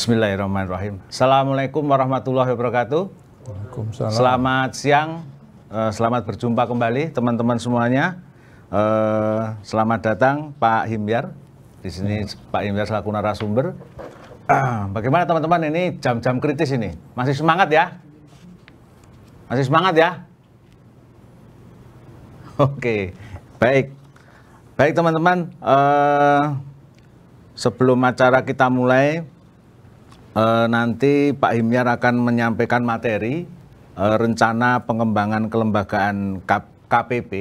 Bismillahirrahmanirrahim. Assalamualaikum warahmatullahi wabarakatuh. Waalaikumsalam. Selamat siang, eh, selamat berjumpa kembali teman-teman semuanya. Eh, selamat datang Pak Himyar. Di sini ya. Pak Himyar selaku narasumber. Bagaimana teman-teman ini jam-jam kritis ini? Masih semangat ya? Masih semangat ya? Oke, baik. Baik teman-teman, eh, sebelum acara kita mulai, e, nanti Pak Himyar akan menyampaikan materi e, rencana pengembangan kelembagaan KPP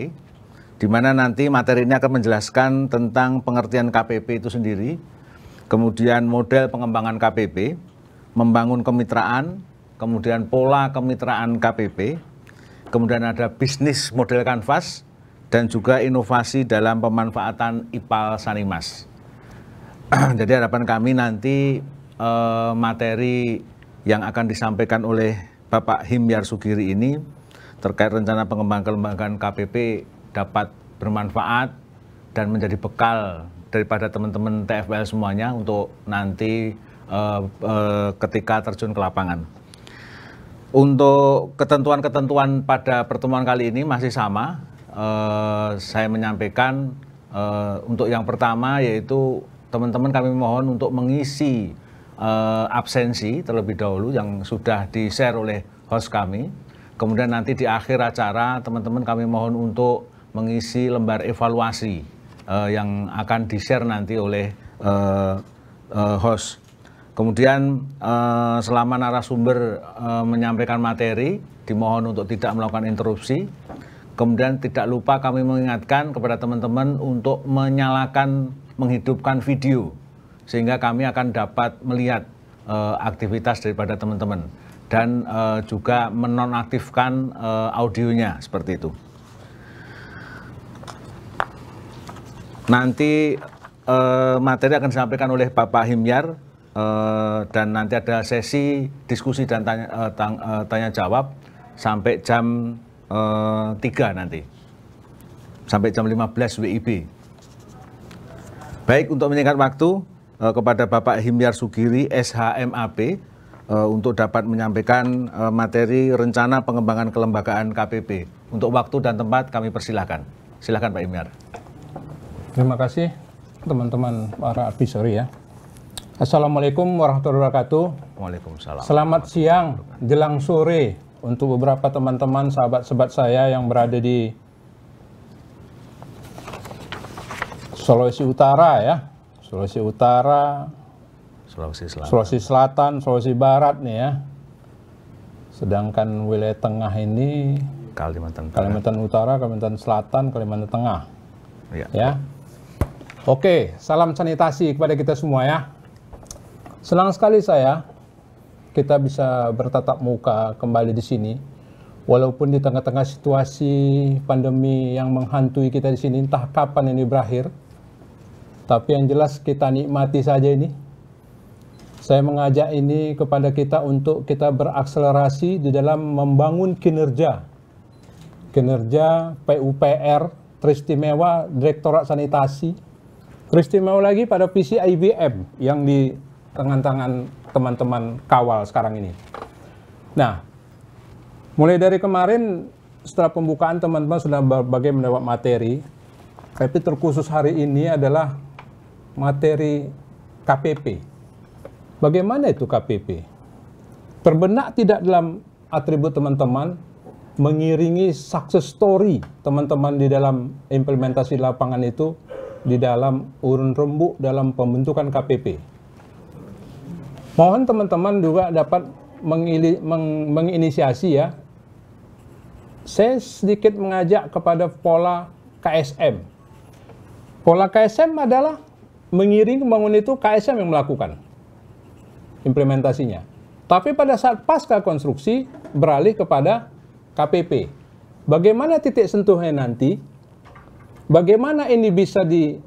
di mana nanti materi ini akan menjelaskan tentang pengertian KPP itu sendiri, kemudian model pengembangan KPP, membangun kemitraan, kemudian pola kemitraan KPP, kemudian ada bisnis model kanvas, dan juga inovasi dalam pemanfaatan IPAL Sanimas. Jadi harapan kami nanti uh, materi yang akan disampaikan oleh Bapak Himyar Sugiri ini terkait rencana pengembangan kelembagaan KPP dapat bermanfaat dan menjadi bekal daripada teman-teman TFL semuanya untuk nanti uh, uh, ketika terjun ke lapangan. Untuk ketentuan-ketentuan pada pertemuan kali ini masih sama. Uh, saya menyampaikan uh, untuk yang pertama yaitu teman-teman kami mohon untuk mengisi uh, absensi terlebih dahulu yang sudah di-share oleh host kami. Kemudian nanti di akhir acara teman-teman kami mohon untuk mengisi lembar evaluasi uh, yang akan di-share nanti oleh uh, uh, host. Kemudian uh, selama narasumber uh, menyampaikan materi dimohon untuk tidak melakukan interupsi. Kemudian tidak lupa kami mengingatkan kepada teman-teman untuk menyalakan menghidupkan video sehingga kami akan dapat melihat uh, aktivitas daripada teman-teman dan uh, juga menonaktifkan uh, audionya seperti itu. Nanti uh, materi akan disampaikan oleh Bapak Himyar uh, dan nanti ada sesi diskusi dan tanya, uh, tang, uh, tanya jawab sampai jam uh, 3 nanti. Sampai jam 15 WIB. Baik, untuk menyingkat waktu, uh, kepada Bapak Himyar Sugiri SHMAP uh, eh, untuk dapat menyampaikan uh, materi rencana pengembangan kelembagaan KPP. Untuk waktu dan tempat kami persilahkan. Silahkan Pak Himyar. Terima kasih teman-teman para advisory ya. Assalamualaikum warahmatullahi wabarakatuh. Waalaikumsalam. Selamat siang jelang sore untuk beberapa teman-teman sahabat-sahabat saya yang berada di Sulawesi Utara ya Sulawesi Utara, Sulawesi Selatan. Sulawesi Selatan, Sulawesi Barat nih ya. Sedangkan wilayah tengah ini Kalimantan Tengah. Kalimantan Utara, Kalimantan Selatan, Kalimantan Tengah. Iya, ya. ya. Oke, salam sanitasi kepada kita semua ya. Senang sekali saya kita bisa bertatap muka kembali di sini. Walaupun di tengah-tengah situasi pandemi yang menghantui kita di sini, entah kapan ini berakhir tapi yang jelas kita nikmati saja ini. Saya mengajak ini kepada kita untuk kita berakselerasi di dalam membangun kinerja. Kinerja PUPR, Tristimewa Direktorat Sanitasi, Tristimewa lagi pada PC IBM yang di tangan-tangan teman-teman kawal sekarang ini. Nah, mulai dari kemarin setelah pembukaan teman-teman sudah berbagai mendapat materi, tapi terkhusus hari ini adalah materi KPP. Bagaimana itu KPP? Terbenak tidak dalam atribut teman-teman mengiringi success story teman-teman di dalam implementasi lapangan itu di dalam urun rembuk dalam pembentukan KPP. Mohon teman-teman juga dapat mengili, meng, menginisiasi ya. Saya sedikit mengajak kepada pola KSM. Pola KSM adalah mengiring pembangunan itu KSM yang melakukan implementasinya. Tapi pada saat pasca konstruksi beralih kepada KPP. Bagaimana titik sentuhnya nanti? Bagaimana ini bisa di,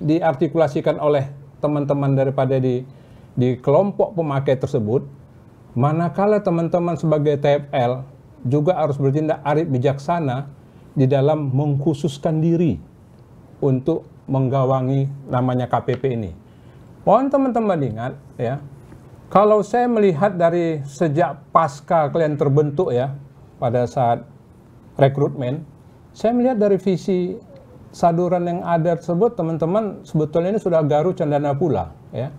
diartikulasikan oleh teman-teman daripada di di kelompok pemakai tersebut? Manakala teman-teman sebagai TFL juga harus bertindak arif bijaksana di dalam mengkhususkan diri untuk menggawangi namanya KPP ini. Mohon teman-teman ingat ya, kalau saya melihat dari sejak pasca kalian terbentuk ya pada saat rekrutmen, saya melihat dari visi saduran yang ada tersebut teman-teman sebetulnya ini sudah garu cendana pula ya.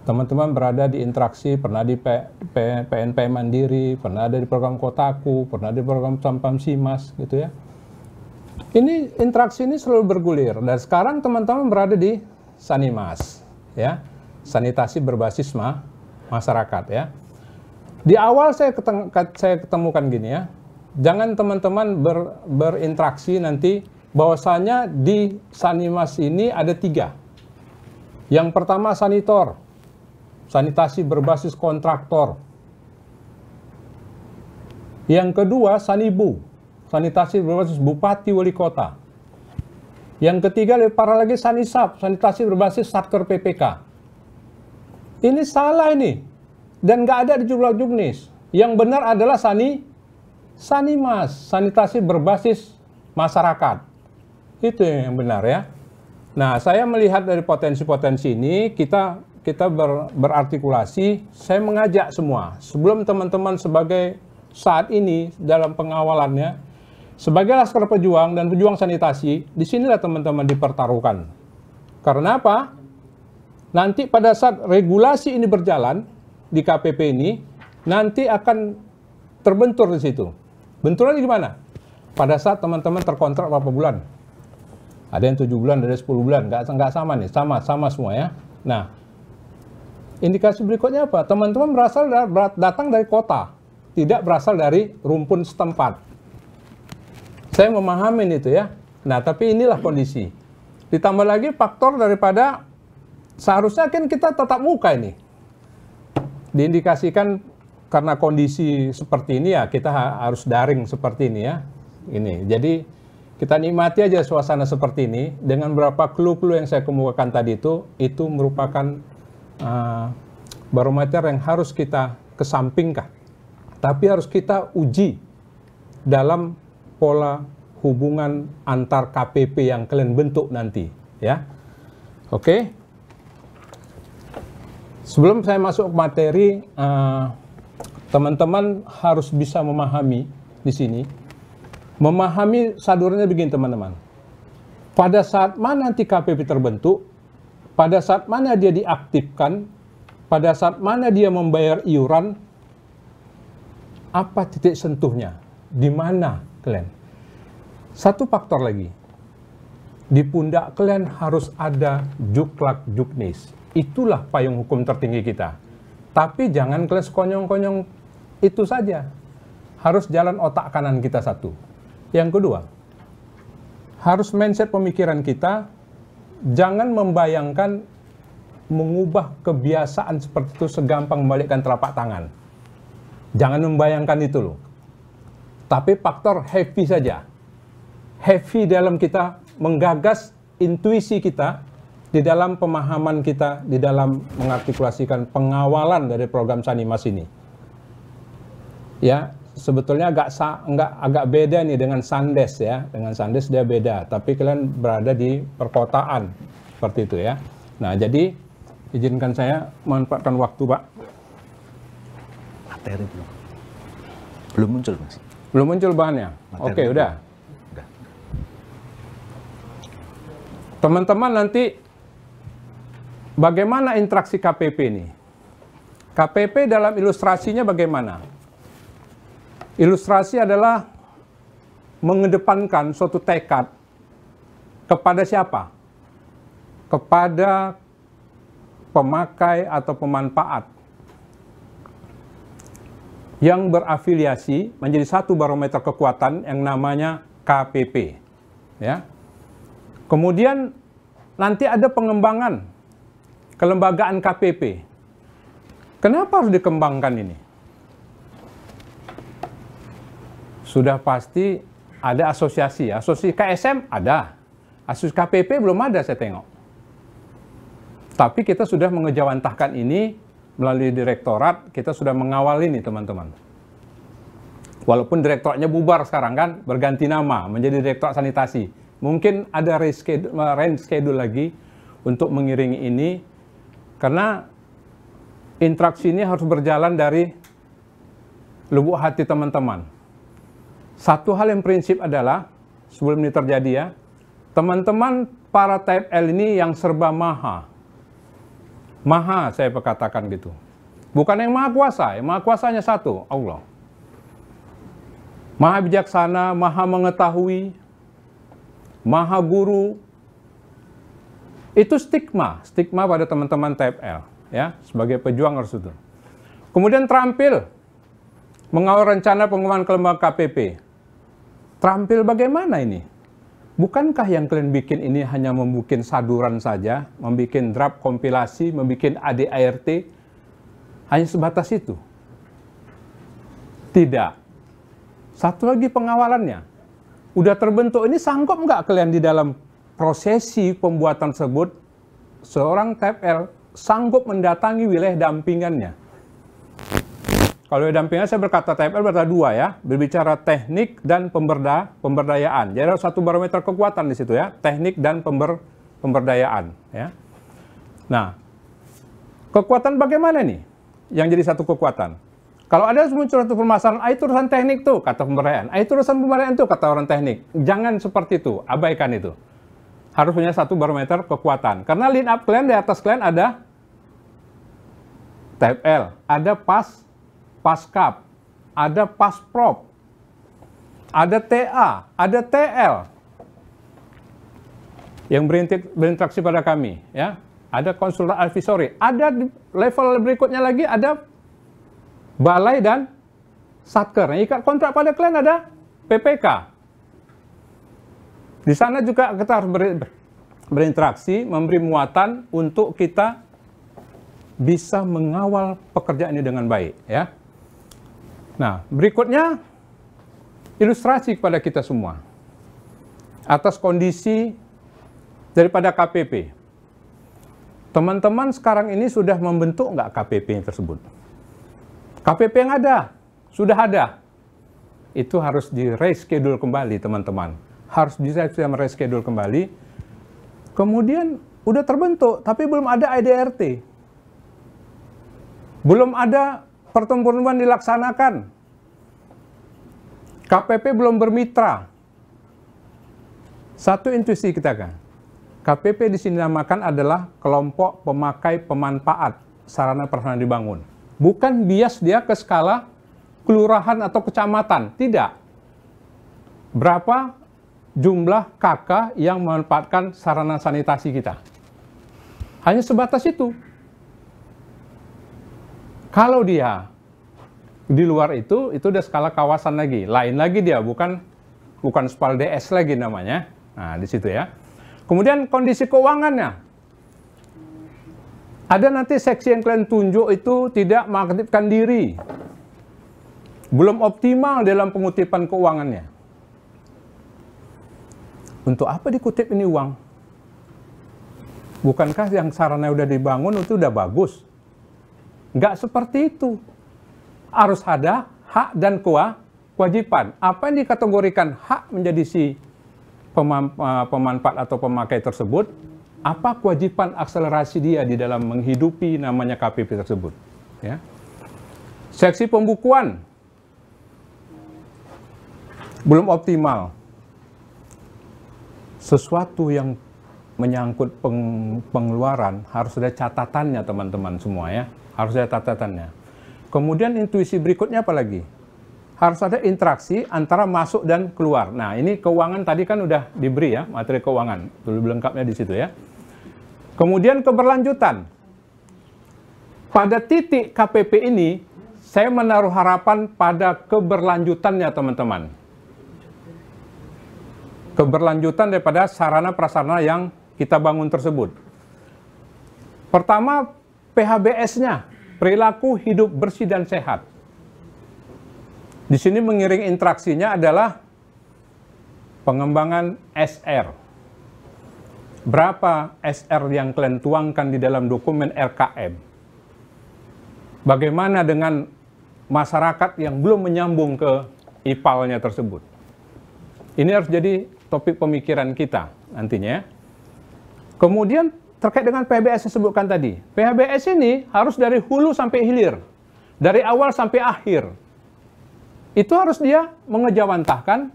Teman-teman berada di interaksi, pernah di PNP Mandiri, pernah ada di program Kotaku, pernah di program Sampam Simas gitu ya ini interaksi ini selalu bergulir dan sekarang teman-teman berada di Sanimas, ya, sanitasi berbasis ma masyarakat, ya. Di awal saya, keteng saya ketemukan gini ya, jangan teman-teman ber berinteraksi nanti bahwasanya di Sanimas ini ada tiga. Yang pertama sanitor, sanitasi berbasis kontraktor. Yang kedua sanibu, sanitasi berbasis bupati wali kota. Yang ketiga lebih parah lagi sanisap, sanitasi berbasis satker PPK. Ini salah ini. Dan nggak ada di jumlah juknis. Yang benar adalah sani sanimas, sanitasi berbasis masyarakat. Itu yang benar ya. Nah, saya melihat dari potensi-potensi ini kita kita ber, berartikulasi, saya mengajak semua sebelum teman-teman sebagai saat ini dalam pengawalannya sebagai laskar pejuang dan pejuang sanitasi, di sinilah teman-teman dipertaruhkan. Karena apa? Nanti pada saat regulasi ini berjalan di KPP ini, nanti akan terbentur di situ. Benturan di mana? Pada saat teman-teman terkontrak berapa bulan? Ada yang tujuh bulan, ada yang 10 bulan. Nggak, nggak sama nih, sama, sama semua ya. Nah, indikasi berikutnya apa? Teman-teman berasal datang dari kota, tidak berasal dari rumpun setempat. Saya memahami itu ya. Nah, tapi inilah kondisi. Ditambah lagi faktor daripada seharusnya kan kita tetap muka ini. Diindikasikan karena kondisi seperti ini ya kita harus daring seperti ini ya. Ini. Jadi kita nikmati aja suasana seperti ini dengan berapa clue-clue yang saya kemukakan tadi itu itu merupakan uh, barometer yang harus kita kesampingkan tapi harus kita uji dalam pola hubungan antar KPP yang kalian bentuk nanti, ya. Oke. Okay? Sebelum saya masuk ke materi, eh, teman-teman uh, harus bisa memahami di sini. Memahami sadurnya begini teman-teman. Pada saat mana nanti KPP terbentuk, pada saat mana dia diaktifkan, pada saat mana dia membayar iuran, apa titik sentuhnya, di mana Klien, Satu faktor lagi, di pundak klien harus ada juklak juknis. Itulah payung hukum tertinggi kita. Tapi jangan kles konyong konyong itu saja. Harus jalan otak kanan kita satu. Yang kedua, harus mindset pemikiran kita jangan membayangkan mengubah kebiasaan seperti itu segampang membalikkan telapak tangan. Jangan membayangkan itu loh tapi faktor heavy saja. Heavy dalam kita menggagas intuisi kita di dalam pemahaman kita, di dalam mengartikulasikan pengawalan dari program Sanimas ini. Ya, sebetulnya agak enggak, agak beda nih dengan Sandes ya. Dengan Sandes dia beda, tapi kalian berada di perkotaan seperti itu ya. Nah, jadi izinkan saya manfaatkan waktu, Pak. Materi belum. Belum muncul, Mas. Belum muncul bahannya? Materi Oke, udah. Teman-teman nanti bagaimana interaksi KPP ini? KPP dalam ilustrasinya bagaimana? Ilustrasi adalah mengedepankan suatu tekad kepada siapa? Kepada pemakai atau pemanfaat yang berafiliasi menjadi satu barometer kekuatan yang namanya KPP. Ya. Kemudian nanti ada pengembangan kelembagaan KPP. Kenapa harus dikembangkan ini? Sudah pasti ada asosiasi, asosiasi KSM ada, asosiasi KPP belum ada saya tengok. Tapi kita sudah mengejawantahkan ini melalui direktorat kita sudah mengawal ini teman-teman. Walaupun direktoratnya bubar sekarang kan berganti nama menjadi direktorat sanitasi. Mungkin ada reschedule, reschedule lagi untuk mengiringi ini karena interaksi ini harus berjalan dari lubuk hati teman-teman. Satu hal yang prinsip adalah sebelum ini terjadi ya, teman-teman para type L ini yang serba mahal. Maha saya perkatakan gitu. Bukan yang maha kuasa, yang maha kuasanya satu, Allah. Maha bijaksana, maha mengetahui, maha guru. Itu stigma, stigma pada teman-teman TPL ya, sebagai pejuang harus itu. Kemudian terampil mengawal rencana pengumuman kelembagaan KPP. Terampil bagaimana ini? bukankah yang kalian bikin ini hanya membuat saduran saja, membuat draft kompilasi, membuat ADART, hanya sebatas itu? Tidak. Satu lagi pengawalannya. Udah terbentuk ini sanggup nggak kalian di dalam prosesi pembuatan tersebut, seorang TFL sanggup mendatangi wilayah dampingannya. Kalau dampingan saya berkata TFL berkata dua ya, berbicara teknik dan pemberda pemberdayaan. Jadi ada satu barometer kekuatan di situ ya, teknik dan pember pemberdayaan ya. Nah, kekuatan bagaimana nih yang jadi satu kekuatan? Kalau ada muncul satu permasalahan, ah itu urusan teknik tuh, kata pemberdayaan. Ah itu urusan pemberdayaan tuh, kata orang teknik. Jangan seperti itu, abaikan itu. Harus punya satu barometer kekuatan. Karena lead up kalian, di atas kalian ada TFL, ada PAS, Paskap, ada Pasprop, ada TA, ada TL yang berinteraksi pada kami, ya. Ada konsultan advisory, ada level berikutnya lagi ada balai dan satker. Yang ikat kontrak pada klien ada PPK. Di sana juga kita harus berinteraksi, memberi muatan untuk kita bisa mengawal pekerjaan ini dengan baik, ya. Nah, berikutnya ilustrasi kepada kita semua atas kondisi daripada KPP. Teman-teman sekarang ini sudah membentuk nggak KPP yang tersebut? KPP yang ada, sudah ada. Itu harus di-reschedule kembali, teman-teman. Harus saya reschedule kembali. Kemudian udah terbentuk, tapi belum ada IDRT. Belum ada pertempuran dilaksanakan. KPP belum bermitra. Satu intuisi kita kan. KPP namakan adalah kelompok pemakai pemanfaat sarana prasarana dibangun. Bukan bias dia ke skala kelurahan atau kecamatan, tidak. Berapa jumlah KK yang memanfaatkan sarana sanitasi kita? Hanya sebatas itu. Kalau dia di luar itu, itu udah skala kawasan lagi. Lain lagi dia, bukan bukan SPAL DS lagi namanya. Nah, di situ ya. Kemudian kondisi keuangannya. Ada nanti seksi yang kalian tunjuk itu tidak mengaktifkan diri. Belum optimal dalam pengutipan keuangannya. Untuk apa dikutip ini uang? Bukankah yang sarana udah dibangun itu udah bagus? Nggak seperti itu. Harus ada hak dan kewajiban. Apa yang dikategorikan hak menjadi si eh, pemanfaat atau pemakai tersebut, apa kewajiban akselerasi dia di dalam menghidupi namanya KPP tersebut. Ya. Seksi pembukuan belum optimal. Sesuatu yang menyangkut peng pengeluaran harus ada catatannya teman-teman semua ya. Harus ada tatatannya. Kemudian intuisi berikutnya apa lagi? Harus ada interaksi antara masuk dan keluar. Nah, ini keuangan tadi kan udah diberi ya, materi keuangan. Dulu lengkapnya di situ ya. Kemudian keberlanjutan. Pada titik KPP ini, saya menaruh harapan pada keberlanjutannya teman-teman. Keberlanjutan daripada sarana-prasarana yang kita bangun tersebut. Pertama, PHBS-nya. Perilaku hidup bersih dan sehat. Di sini mengiring interaksinya adalah pengembangan SR. Berapa SR yang kalian tuangkan di dalam dokumen RKM? Bagaimana dengan masyarakat yang belum menyambung ke IPAL-nya tersebut? Ini harus jadi topik pemikiran kita nantinya. Kemudian terkait dengan PHBS yang sebutkan tadi. PHBS ini harus dari hulu sampai hilir. Dari awal sampai akhir. Itu harus dia mengejawantahkan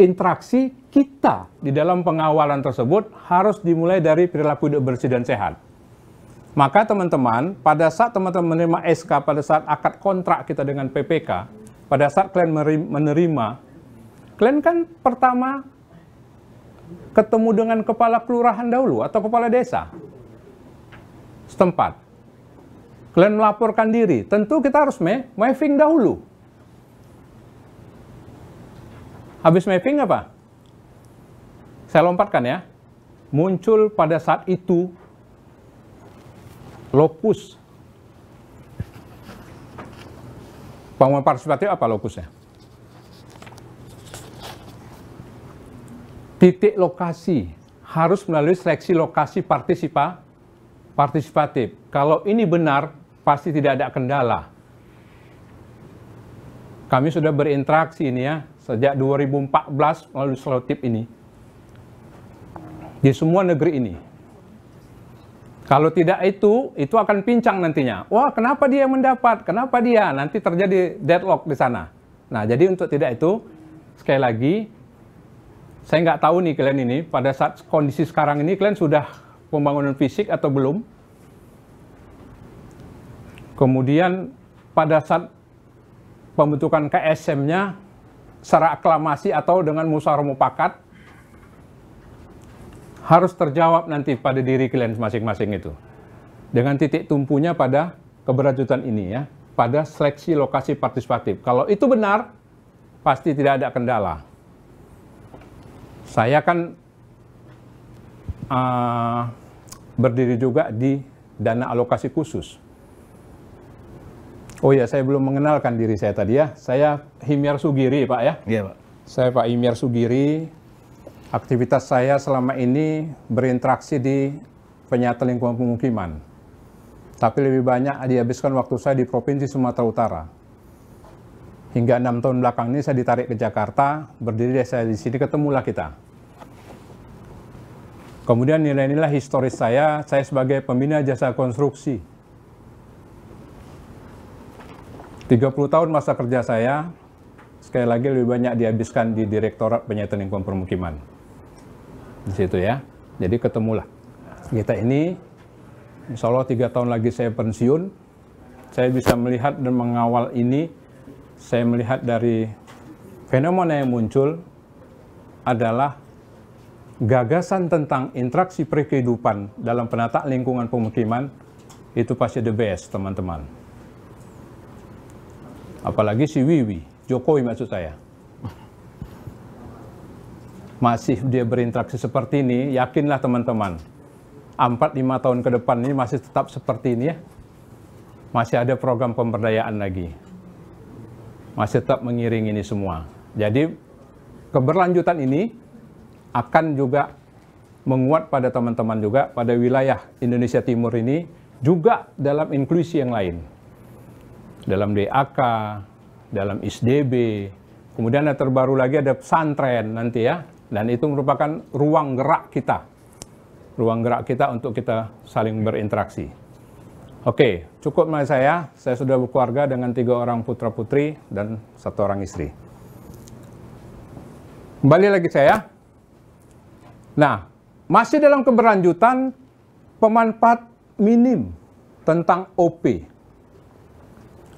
interaksi kita di dalam pengawalan tersebut harus dimulai dari perilaku hidup bersih dan sehat. Maka teman-teman, pada saat teman-teman menerima SK, pada saat akad kontrak kita dengan PPK, pada saat kalian menerima, kalian kan pertama ketemu dengan kepala kelurahan dahulu atau kepala desa setempat. Kalian melaporkan diri, tentu kita harus mapping dahulu. Habis mapping apa? Saya lompatkan ya. Muncul pada saat itu lokus Pengumuman partisipatif apa lokusnya titik lokasi harus melalui seleksi lokasi partisipa, partisipatif. Kalau ini benar, pasti tidak ada kendala. Kami sudah berinteraksi ini ya, sejak 2014 melalui selotip ini. Di semua negeri ini. Kalau tidak itu, itu akan pincang nantinya. Wah, kenapa dia mendapat? Kenapa dia? Nanti terjadi deadlock di sana. Nah, jadi untuk tidak itu, sekali lagi, saya nggak tahu nih kalian ini, pada saat kondisi sekarang ini kalian sudah pembangunan fisik atau belum? Kemudian pada saat pembentukan KSM-nya secara aklamasi atau dengan musyawarah mufakat harus terjawab nanti pada diri kalian masing-masing itu. Dengan titik tumpunya pada keberlanjutan ini ya, pada seleksi lokasi partisipatif. Kalau itu benar, pasti tidak ada kendala saya kan uh, berdiri juga di dana alokasi khusus. Oh ya, saya belum mengenalkan diri saya tadi ya. Saya Himyar Sugiri, Pak ya. Iya, Pak. Saya Pak Himyar Sugiri. Aktivitas saya selama ini berinteraksi di penyata lingkungan pemukiman. Tapi lebih banyak dihabiskan waktu saya di Provinsi Sumatera Utara. Hingga enam tahun belakang ini saya ditarik ke Jakarta, berdiri saya di sini, ketemulah kita Kemudian nilai-nilai historis saya, saya sebagai pembina jasa konstruksi. 30 tahun masa kerja saya, sekali lagi lebih banyak dihabiskan di Direktorat Penyihatan Lingkungan Permukiman. Di situ ya. Jadi ketemulah. Kita ini, insya Allah tiga tahun lagi saya pensiun, saya bisa melihat dan mengawal ini, saya melihat dari fenomena yang muncul adalah gagasan tentang interaksi perkehidupan dalam penata lingkungan pemukiman itu pasti the best, teman-teman. Apalagi si Wiwi, Jokowi maksud saya. Masih dia berinteraksi seperti ini, yakinlah teman-teman. 4-5 tahun ke depan ini masih tetap seperti ini ya. Masih ada program pemberdayaan lagi. Masih tetap mengiringi ini semua. Jadi keberlanjutan ini akan juga menguat pada teman-teman juga pada wilayah Indonesia Timur ini juga dalam inklusi yang lain. Dalam DAK, dalam ISDB, kemudian yang terbaru lagi ada pesantren nanti ya. Dan itu merupakan ruang gerak kita. Ruang gerak kita untuk kita saling berinteraksi. Oke, cukup mulai saya. Saya sudah berkeluarga dengan tiga orang putra-putri dan satu orang istri. Kembali lagi saya, Nah, masih dalam keberlanjutan pemanfaat minim tentang OP,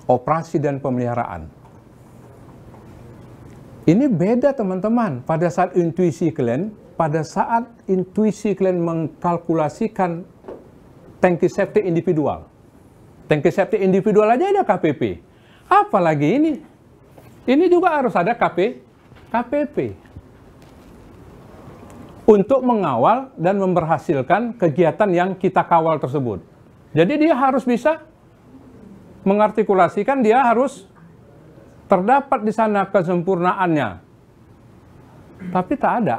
operasi dan pemeliharaan. Ini beda teman-teman pada saat intuisi kalian, pada saat intuisi kalian mengkalkulasikan tanki safety individual. Tanki safety individual aja ada KPP. Apalagi ini. Ini juga harus ada KP, KPP untuk mengawal dan memberhasilkan kegiatan yang kita kawal tersebut. Jadi dia harus bisa mengartikulasikan, dia harus terdapat di sana kesempurnaannya. Tapi tak ada.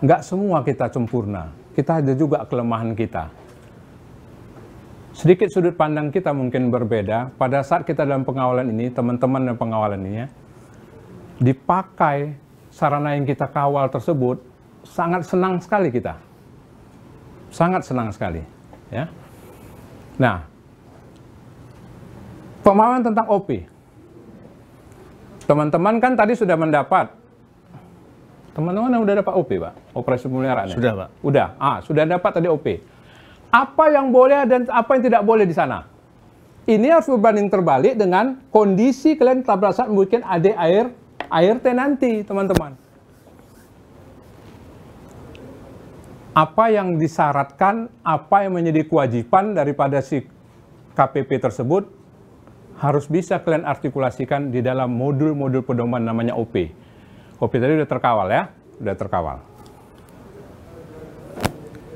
Nggak semua kita sempurna. Kita ada juga kelemahan kita. Sedikit sudut pandang kita mungkin berbeda. Pada saat kita dalam pengawalan ini, teman-teman dan pengawalan ini, ya, dipakai sarana yang kita kawal tersebut sangat senang sekali kita. Sangat senang sekali, ya. Nah, pemahaman tentang OP. Teman-teman kan tadi sudah mendapat Teman-teman yang udah dapat OP, Pak? Operasi pemeliharaan. Sudah, Pak. Udah. Ah, sudah dapat tadi OP. Apa yang boleh dan apa yang tidak boleh di sana? Ini harus berbanding terbalik dengan kondisi kalian telah berasa mungkin ada air air teh nanti, teman-teman. Apa yang disyaratkan, apa yang menjadi kewajiban daripada si KPP tersebut harus bisa kalian artikulasikan di dalam modul-modul pedoman namanya OP. OP tadi sudah terkawal ya, sudah terkawal.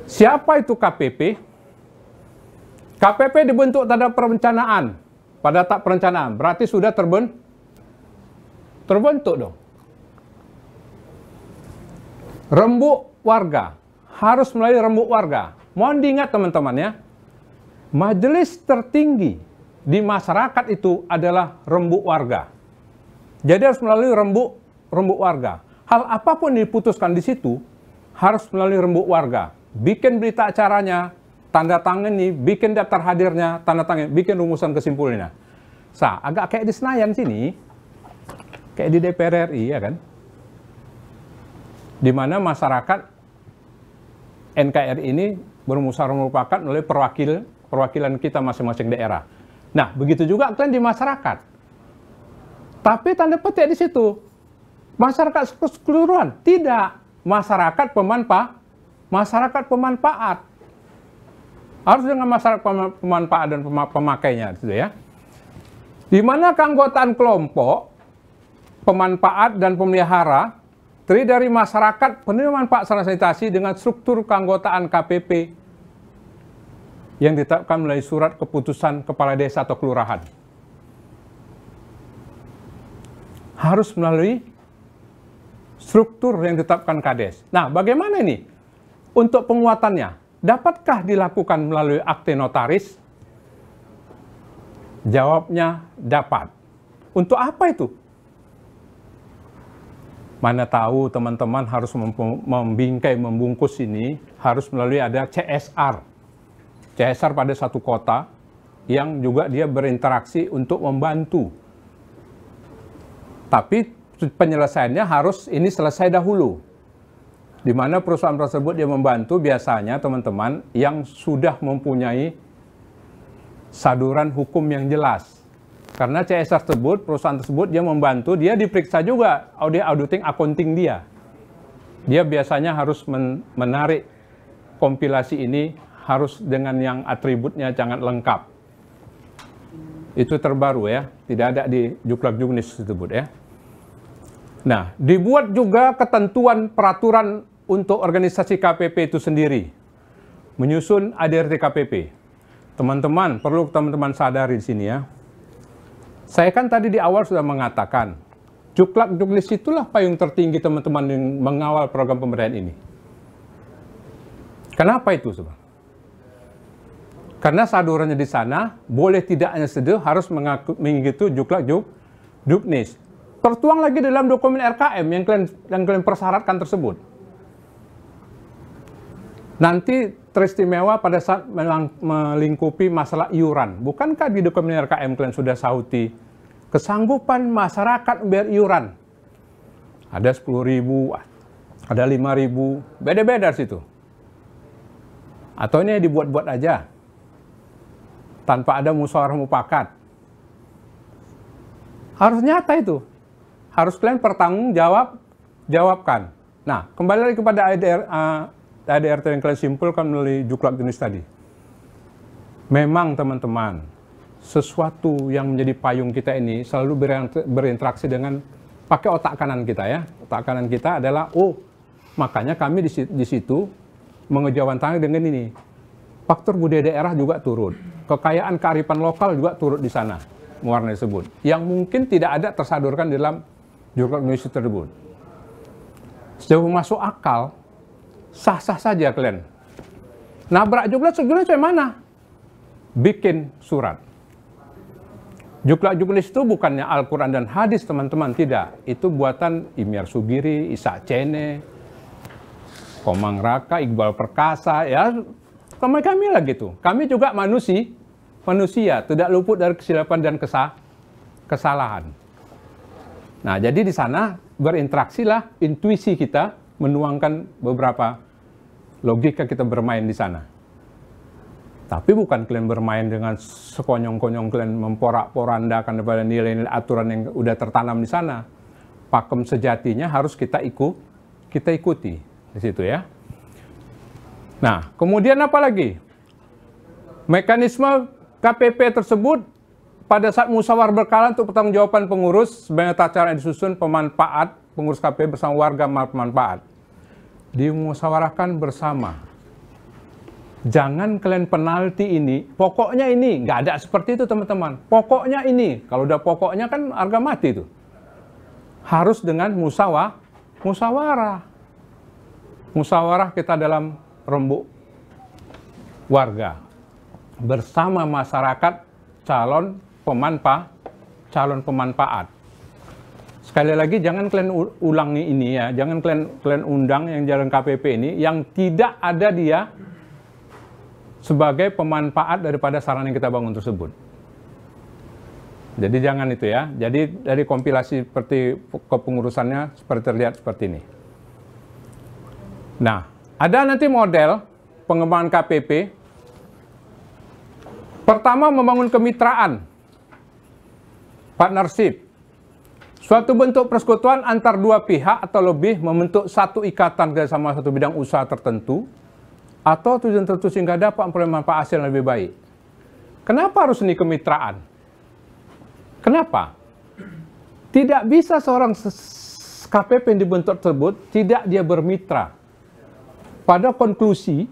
Siapa itu KPP? KPP dibentuk pada perencanaan, pada tak perencanaan, berarti sudah terbentuk terbentuk dong. Rembuk warga. Harus melalui rembuk warga. Mohon diingat teman-teman ya. Majelis tertinggi di masyarakat itu adalah rembuk warga. Jadi harus melalui rembuk rembuk warga. Hal apapun diputuskan di situ harus melalui rembuk warga. Bikin berita acaranya, tanda tangan nih, bikin daftar hadirnya, tanda tangan, bikin rumusan kesimpulannya. Sa, agak kayak di Senayan sini, Kayak di DPR RI ya kan? Di mana masyarakat NKRI ini bermusyawarah merupakan oleh perwakil perwakilan kita masing-masing daerah. Nah, begitu juga klien di masyarakat. Tapi tanda petik di situ. Masyarakat keseluruhan. Tidak. Masyarakat pemanfaat. Masyarakat pemanfaat. Harus dengan masyarakat pemanfaat dan pemakainya. Gitu ya. Di mana keanggotaan kelompok pemanfaat dan pemelihara terdiri dari masyarakat penerima manfaat sarana sanitasi dengan struktur keanggotaan KPP yang ditetapkan melalui surat keputusan kepala desa atau kelurahan. Harus melalui struktur yang ditetapkan Kades. Nah, bagaimana ini? Untuk penguatannya, dapatkah dilakukan melalui akte notaris? Jawabnya dapat. Untuk apa itu? Mana tahu teman-teman harus membingkai, membungkus ini harus melalui ada CSR. CSR pada satu kota yang juga dia berinteraksi untuk membantu. Tapi penyelesaiannya harus ini selesai dahulu. Di mana perusahaan tersebut dia membantu biasanya teman-teman yang sudah mempunyai saduran hukum yang jelas karena CS tersebut, perusahaan tersebut dia membantu, dia diperiksa juga audit auditing accounting dia. Dia biasanya harus men menarik kompilasi ini harus dengan yang atributnya jangan lengkap. Itu terbaru ya, tidak ada di juklak juknis tersebut ya. Nah, dibuat juga ketentuan peraturan untuk organisasi KPP itu sendiri. Menyusun ADRT KPP. Teman-teman, perlu teman-teman sadari di sini ya. Saya kan tadi di awal sudah mengatakan, Juklak Juklis itulah payung tertinggi teman-teman yang mengawal program pemberdayaan ini. Kenapa itu, Sobat? Karena sadurannya di sana, boleh tidak hanya seduh, harus mengikuti Juklak Juk, Juknis. Tertuang lagi dalam dokumen RKM yang kalian, yang kalian persyaratkan tersebut. Nanti teristimewa pada saat melingkupi masalah iuran. Bukankah di dokumen RKM kalian sudah sauti kesanggupan masyarakat biar iuran? Ada 10 ribu, ada 5 ribu, beda-beda situ. Atau ini dibuat-buat aja, tanpa ada musyawarah mufakat. Harus nyata itu. Harus kalian pertanggungjawab jawab, jawabkan. Nah, kembali lagi kepada ADR, eh, ADRT yang kalian simpulkan melalui juklak jenis tadi. Memang teman-teman, sesuatu yang menjadi payung kita ini selalu berinteraksi dengan pakai otak kanan kita ya. Otak kanan kita adalah oh, makanya kami di situ mengejawantahi dengan ini. Faktor budaya daerah juga turun, Kekayaan kearifan lokal juga turut di sana mewarnai tersebut. Yang mungkin tidak ada tersadurkan dalam juklak jenis tersebut. Sejauh masuk akal, sah-sah saja kalian. Nabrak juklat sebenarnya kayak mana? Bikin surat. Juklat juklis itu bukannya Al-Quran dan hadis teman-teman, tidak. Itu buatan Imir Sugiri, Isak Cene, Komang Raka, Iqbal Perkasa, ya kami kami lah gitu. Kami juga manusia, manusia tidak luput dari kesilapan dan kesah, kesalahan. Nah, jadi di sana berinteraksilah intuisi kita menuangkan beberapa logika kita bermain di sana. Tapi bukan kalian bermain dengan sekonyong-konyong kalian memporak-porandakan daripada nilai-nilai aturan yang udah tertanam di sana. Pakem sejatinya harus kita ikut, kita ikuti di situ ya. Nah, kemudian apa lagi? Mekanisme KPP tersebut pada saat musawar berkala untuk pertanggungjawaban pengurus sebagai tata cara yang disusun pemanfaat pengurus KPP bersama warga manfaat dimusyawarahkan bersama. Jangan kalian penalti ini, pokoknya ini, nggak ada seperti itu teman-teman. Pokoknya ini, kalau udah pokoknya kan harga mati itu. Harus dengan musawah, musawarah. Musawarah kita dalam rembuk warga. Bersama masyarakat calon pemanfaat, calon pemanfaat sekali lagi jangan kalian ulangi ini ya, jangan kalian kalian undang yang jalan KPP ini yang tidak ada dia sebagai pemanfaat daripada saran yang kita bangun tersebut. Jadi jangan itu ya. Jadi dari kompilasi seperti kepengurusannya seperti terlihat seperti ini. Nah, ada nanti model pengembangan KPP. Pertama membangun kemitraan, partnership. Suatu bentuk persekutuan antar dua pihak atau lebih membentuk satu ikatan kerjasama satu bidang usaha tertentu atau tujuan tertentu sehingga dapat memperoleh manfaat hasil yang lebih baik. Kenapa harus ini kemitraan? Kenapa? Tidak bisa seorang KPP yang dibentuk tersebut tidak dia bermitra. Pada konklusi,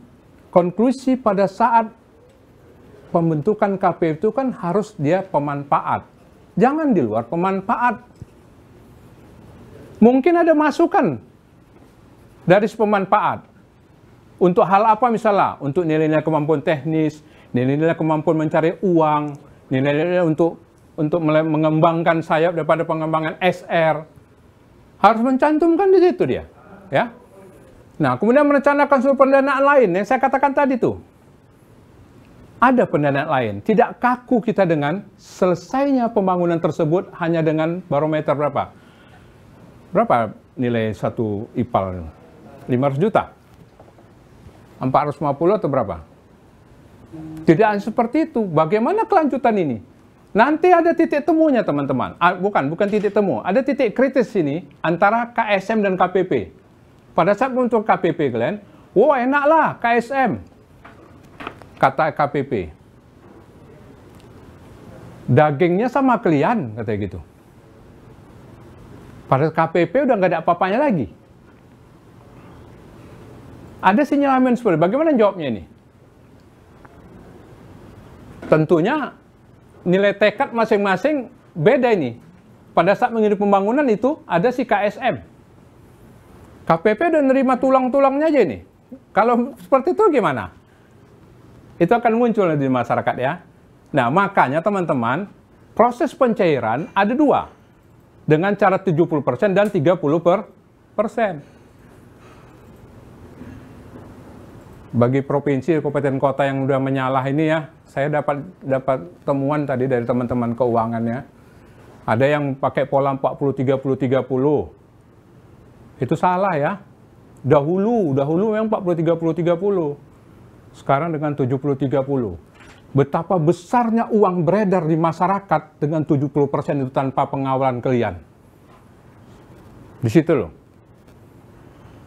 konklusi pada saat pembentukan KPP itu kan harus dia pemanfaat. Jangan di luar pemanfaat Mungkin ada masukan dari pemanfaat untuk hal apa misalnya, untuk nilai-nilai kemampuan teknis, nilai-nilai kemampuan mencari uang, nilai-nilai untuk untuk mengembangkan sayap daripada pengembangan SR. Harus mencantumkan di situ dia, ya. Nah, kemudian merencanakan sumber pendanaan lain yang saya katakan tadi tuh. Ada pendanaan lain, tidak kaku kita dengan selesainya pembangunan tersebut hanya dengan barometer berapa? Berapa nilai satu IPAL? 500 juta? 450 atau berapa? Tidak seperti itu. Bagaimana kelanjutan ini? Nanti ada titik temunya teman-teman. Ah, bukan, bukan titik temu. Ada titik kritis ini antara KSM dan KPP. Pada saat muncul KPP kalian, wow enaklah KSM. Kata KPP. Dagingnya sama kalian, katanya gitu. Pada KPP udah nggak ada apa-apanya lagi. Ada amin seperti bagaimana jawabnya ini? Tentunya nilai tekad masing-masing beda ini. Pada saat mengirim pembangunan itu ada si KSM. KPP udah nerima tulang-tulangnya aja ini. Kalau seperti itu gimana? Itu akan muncul di masyarakat ya. Nah, makanya teman-teman, proses pencairan ada dua dengan cara 70% dan 30 per persen. Bagi provinsi, kabupaten kota yang sudah menyalah ini ya, saya dapat dapat temuan tadi dari teman-teman keuangannya. Ada yang pakai pola 40 30 30. Itu salah ya. Dahulu, dahulu memang 40 30 30. Sekarang dengan 70 30 betapa besarnya uang beredar di masyarakat dengan 70% itu tanpa pengawalan kalian. Di situ loh.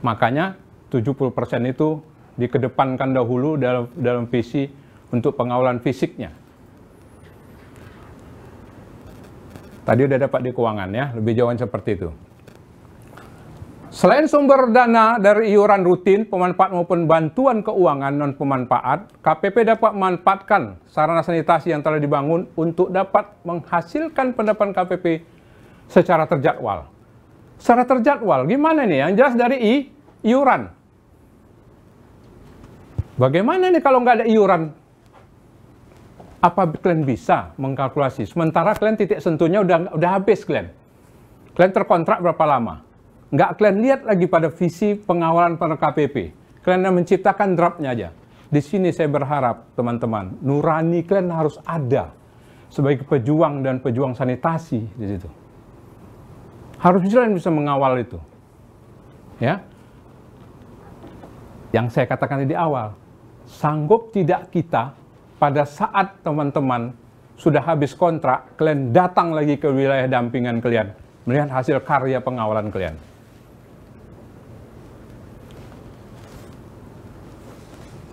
Makanya 70% itu dikedepankan dahulu dalam dalam visi untuk pengawalan fisiknya. Tadi udah dapat di keuangan ya, lebih jauh seperti itu. Selain sumber dana dari iuran rutin, pemanfaat maupun bantuan keuangan non-pemanfaat, KPP dapat memanfaatkan sarana sanitasi yang telah dibangun untuk dapat menghasilkan pendapatan KPP secara terjadwal. Secara terjadwal, gimana nih? Yang jelas dari I, iuran. Bagaimana nih kalau nggak ada iuran? Apa kalian bisa mengkalkulasi? Sementara kalian titik sentuhnya udah udah habis kalian. Kalian terkontrak berapa lama? Nggak kalian lihat lagi pada visi pengawalan pada KPP. Kalian menciptakan draftnya aja. Di sini saya berharap, teman-teman, nurani kalian harus ada sebagai pejuang dan pejuang sanitasi di situ. Harus kalian bisa mengawal itu. Ya. Yang saya katakan di awal, sanggup tidak kita pada saat teman-teman sudah habis kontrak, kalian datang lagi ke wilayah dampingan kalian, melihat hasil karya pengawalan kalian.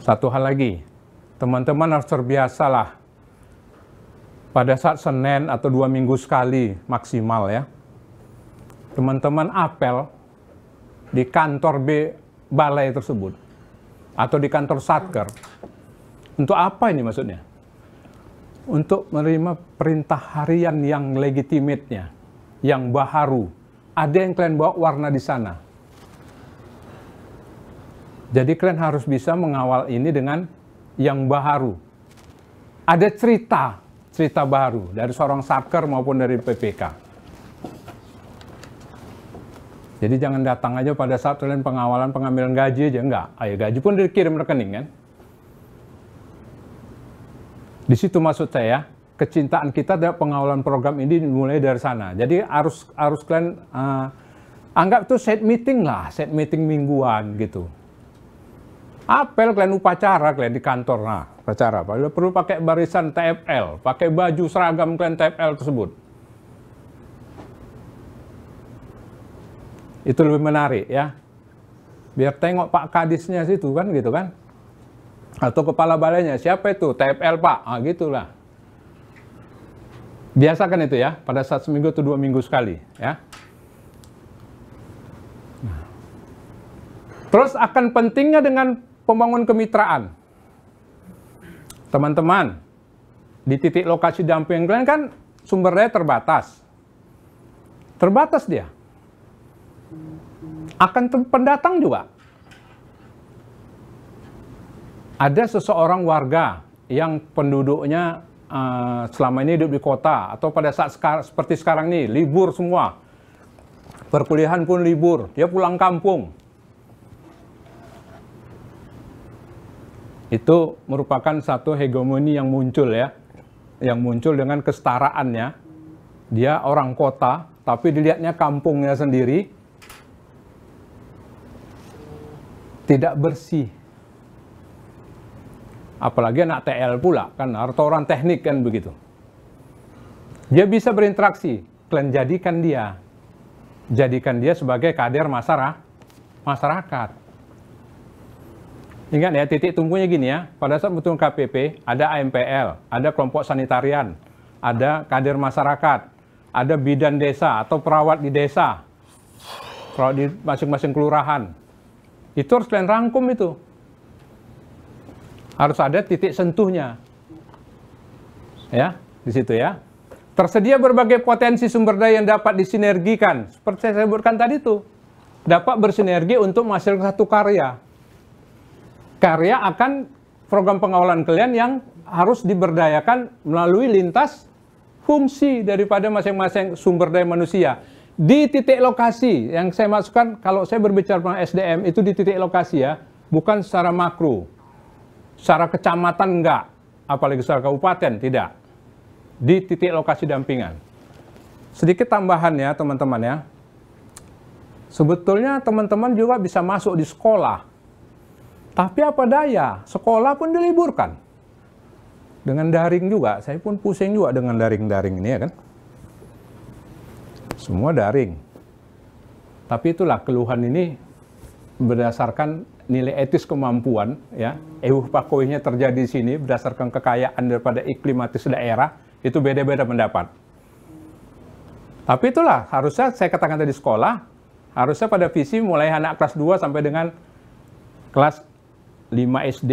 Satu hal lagi, teman-teman harus terbiasalah pada saat Senin atau dua minggu sekali maksimal ya. Teman-teman apel di kantor B balai tersebut atau di kantor Satker. Untuk apa ini maksudnya? Untuk menerima perintah harian yang legitimate-nya, yang baharu. Ada yang kalian bawa warna di sana jadi kalian harus bisa mengawal ini dengan yang baru. Ada cerita, cerita baru dari seorang satker maupun dari PPK. Jadi jangan datang aja pada saat kalian pengawalan pengambilan gaji aja enggak. Ayo gaji pun dikirim rekening kan. Di situ maksud saya kecintaan kita dari pengawalan program ini dimulai dari sana. Jadi harus harus kalian uh, anggap tuh set meeting lah, set meeting mingguan gitu apel kalian upacara kalian di kantor nah upacara perlu pakai barisan TFL pakai baju seragam kalian TFL tersebut itu lebih menarik ya biar tengok Pak Kadisnya situ kan gitu kan atau kepala balainya siapa itu TFL Pak ah gitulah biasakan itu ya pada saat seminggu atau dua minggu sekali ya nah. Terus akan pentingnya dengan Pembangun kemitraan. Teman-teman, di titik lokasi dumping kalian kan sumber daya terbatas. Terbatas dia. Akan pendatang juga. Ada seseorang warga yang penduduknya uh, selama ini hidup di kota atau pada saat sekar seperti sekarang ini libur semua. Perkuliahan pun libur, dia pulang kampung. itu merupakan satu hegemoni yang muncul ya, yang muncul dengan kesetaraannya. Dia orang kota, tapi dilihatnya kampungnya sendiri tidak bersih. Apalagi anak TL pula, kan atau orang teknik kan begitu. Dia bisa berinteraksi, kalian jadikan dia. Jadikan dia sebagai kader masyarakat. Ingat ya, titik tunggunya gini ya. Pada saat bentuk KPP, ada AMPL, ada kelompok sanitarian, ada kader masyarakat, ada bidan desa atau perawat di desa, perawat di masing-masing kelurahan. Itu harus kalian rangkum itu. Harus ada titik sentuhnya. Ya, di situ ya. Tersedia berbagai potensi sumber daya yang dapat disinergikan. Seperti saya sebutkan tadi itu. Dapat bersinergi untuk menghasilkan satu karya karya akan program pengawalan kalian yang harus diberdayakan melalui lintas fungsi daripada masing-masing sumber daya manusia. Di titik lokasi yang saya masukkan, kalau saya berbicara tentang SDM itu di titik lokasi ya, bukan secara makro. Secara kecamatan enggak, apalagi secara kabupaten tidak. Di titik lokasi dampingan. Sedikit tambahan ya teman-teman ya. Sebetulnya teman-teman juga bisa masuk di sekolah tapi apa daya, sekolah pun diliburkan. Dengan daring juga, saya pun pusing juga dengan daring-daring ini ya kan. Semua daring. Tapi itulah keluhan ini berdasarkan nilai etis kemampuan ya. Euh eh, pakoinya terjadi di sini berdasarkan kekayaan daripada iklimatis daerah itu beda-beda pendapat. Tapi itulah harusnya saya katakan tadi sekolah harusnya pada visi mulai anak kelas 2 sampai dengan kelas 5 SD.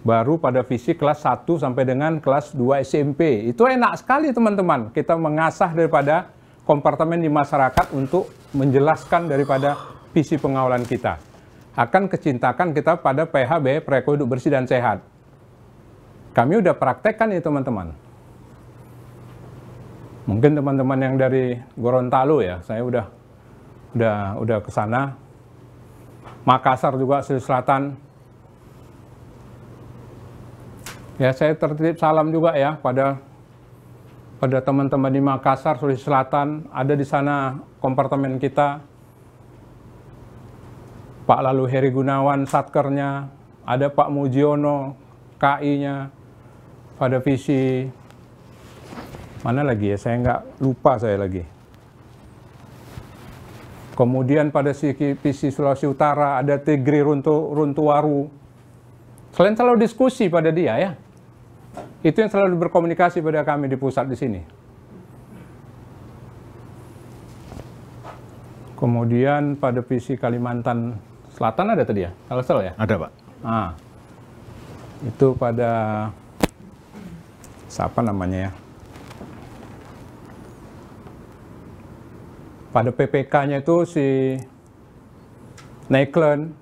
Baru pada fisik kelas 1 sampai dengan kelas 2 SMP. Itu enak sekali teman-teman. Kita mengasah daripada kompartemen di masyarakat untuk menjelaskan daripada visi pengawalan kita. Akan kecintakan kita pada PHB, Preko Hidup Bersih dan Sehat. Kami udah praktekkan ya teman-teman. Mungkin teman-teman yang dari Gorontalo ya, saya udah udah udah ke sana Makassar juga Sulawesi Selatan. Ya, saya tertitip salam juga ya pada pada teman-teman di Makassar, Sulawesi Selatan, ada di sana kompartemen kita. Pak Lalu Heri Gunawan, Satkernya, ada Pak Mujiono, KI-nya, pada visi mana lagi ya, saya nggak lupa saya lagi. Kemudian pada sisi Sulawesi Utara ada Tigri Runtu, Runtuwaru. Selain selalu diskusi pada dia ya. Itu yang selalu berkomunikasi pada kami di pusat di sini. Kemudian pada visi Kalimantan Selatan ada tadi ya? Kalau selalu ya? Ada Pak. Ah, itu pada siapa namanya ya? pada PPK-nya itu si Naiklen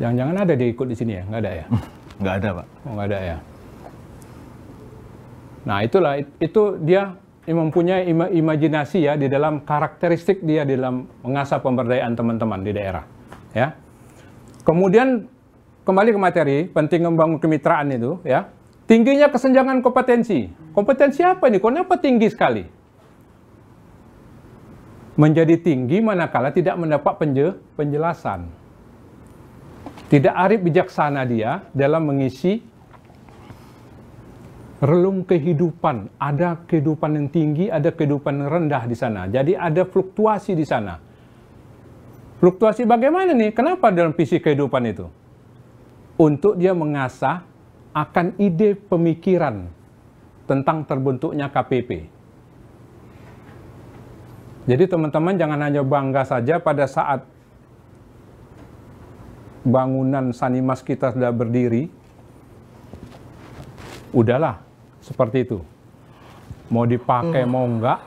jangan-jangan ada diikut di sini ya nggak ada ya hmm, nggak ada pak oh, nggak ada ya nah itulah itu dia mempunyai im imajinasi ya di dalam karakteristik dia di dalam mengasah pemberdayaan teman-teman di daerah ya kemudian kembali ke materi penting membangun kemitraan itu ya Tingginya kesenjangan kompetensi. Kompetensi apa ini? Kenapa tinggi sekali? Menjadi tinggi manakala tidak mendapat penjelasan. Tidak arif bijaksana dia dalam mengisi relung kehidupan. Ada kehidupan yang tinggi, ada kehidupan yang rendah di sana. Jadi ada fluktuasi di sana. Fluktuasi bagaimana nih? Kenapa dalam visi kehidupan itu? Untuk dia mengasah akan ide pemikiran tentang terbentuknya KPP. Jadi teman-teman jangan hanya bangga saja pada saat bangunan Sanimas kita sudah berdiri. Udahlah, seperti itu. Mau dipakai hmm. mau enggak,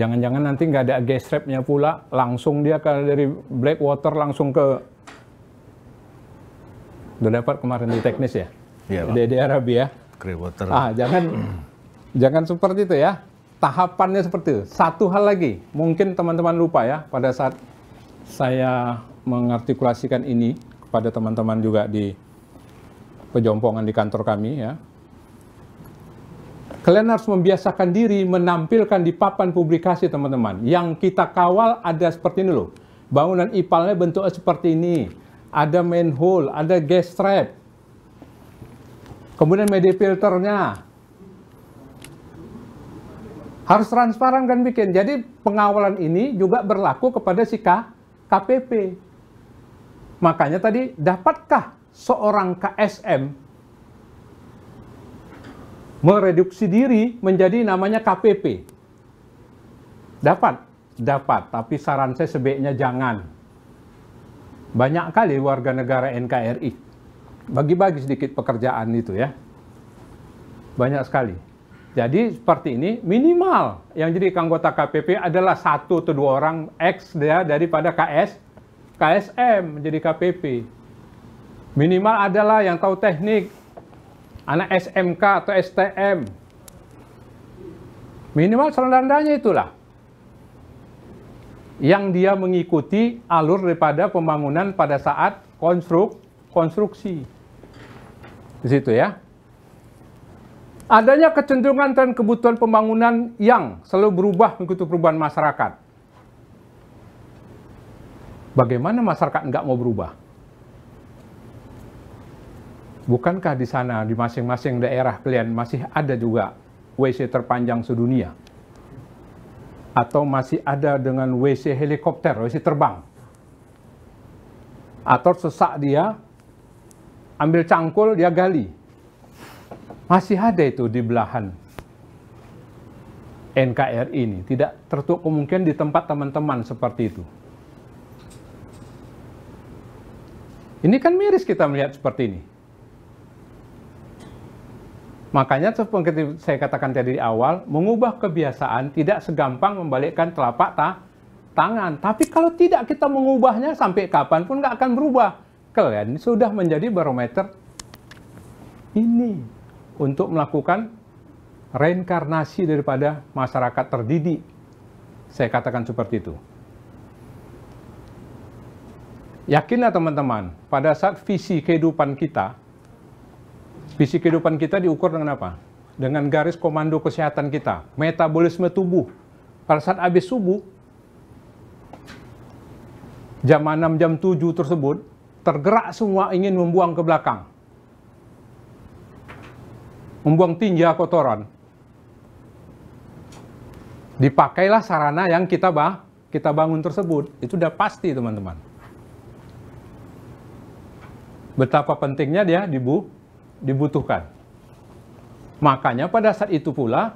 jangan-jangan nanti nggak ada gas trapnya pula, langsung dia kalau dari Blackwater langsung ke Udah dapat kemarin di teknis ya? Iya, Pak. Di Arabia. water Ah, jangan jangan seperti itu ya. Tahapannya seperti itu. Satu hal lagi, mungkin teman-teman lupa ya, pada saat saya mengartikulasikan ini kepada teman-teman juga di pejompongan di kantor kami ya. Kalian harus membiasakan diri menampilkan di papan publikasi teman-teman. Yang kita kawal ada seperti ini loh. Bangunan IPALnya bentuknya seperti ini ada main manhole, ada gas trap. Kemudian media filternya. Harus transparan kan bikin. Jadi pengawalan ini juga berlaku kepada si KPP. Makanya tadi, dapatkah seorang KSM mereduksi diri menjadi namanya KPP? Dapat, dapat. Tapi saran saya sebaiknya jangan banyak kali warga negara NKRI. Bagi-bagi sedikit pekerjaan itu ya. Banyak sekali. Jadi seperti ini minimal yang jadi anggota KPP adalah satu atau dua orang ex ya, daripada KS, KSM menjadi KPP. Minimal adalah yang tahu teknik, anak SMK atau STM. Minimal serendah itulah yang dia mengikuti alur daripada pembangunan pada saat konstruk konstruksi. Di situ ya. Adanya kecenderungan dan kebutuhan pembangunan yang selalu berubah mengikuti perubahan masyarakat. Bagaimana masyarakat nggak mau berubah? Bukankah di sana, di masing-masing daerah kalian masih ada juga WC terpanjang sedunia? atau masih ada dengan WC helikopter, WC terbang. Atau sesak dia, ambil cangkul, dia gali. Masih ada itu di belahan NKRI ini. Tidak tertutup kemungkinan di tempat teman-teman seperti itu. Ini kan miris kita melihat seperti ini. Makanya seperti saya katakan tadi di awal, mengubah kebiasaan tidak segampang membalikkan telapak ta tangan. Tapi kalau tidak kita mengubahnya sampai kapanpun nggak akan berubah. Kalian sudah menjadi barometer ini untuk melakukan reinkarnasi daripada masyarakat terdidik. Saya katakan seperti itu. Yakinlah teman-teman, pada saat visi kehidupan kita Visi kehidupan kita diukur dengan apa? Dengan garis komando kesehatan kita, metabolisme tubuh. Pada saat habis subuh, jam 6, jam 7 tersebut, tergerak semua ingin membuang ke belakang. Membuang tinja kotoran. Dipakailah sarana yang kita bah, kita bangun tersebut. Itu sudah pasti, teman-teman. Betapa pentingnya dia dibu dibutuhkan. Makanya pada saat itu pula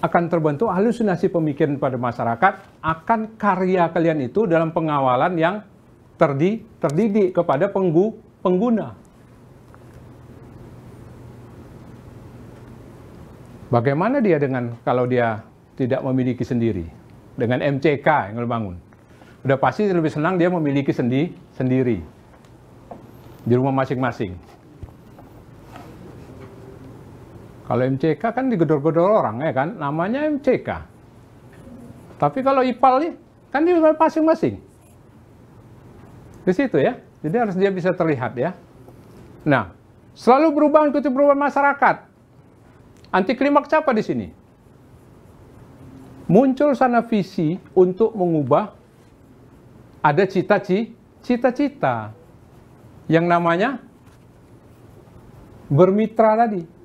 akan terbentuk halusinasi pemikiran pada masyarakat akan karya kalian itu dalam pengawalan yang terdi, terdidik kepada penggu, pengguna. Bagaimana dia dengan kalau dia tidak memiliki sendiri? Dengan MCK yang bangun. Udah pasti lebih senang dia memiliki sendi, sendiri. Di rumah masing-masing. Kalau MCK kan digedor-gedor orang ya kan, namanya MCK. Tapi kalau IPAL ini kan di masing-masing. Di situ ya. Jadi harus dia bisa terlihat ya. Nah, selalu berubah ikuti perubahan masyarakat. Anti klimaks apa di sini? Muncul sana visi untuk mengubah ada cita-cita, cita-cita yang namanya bermitra tadi.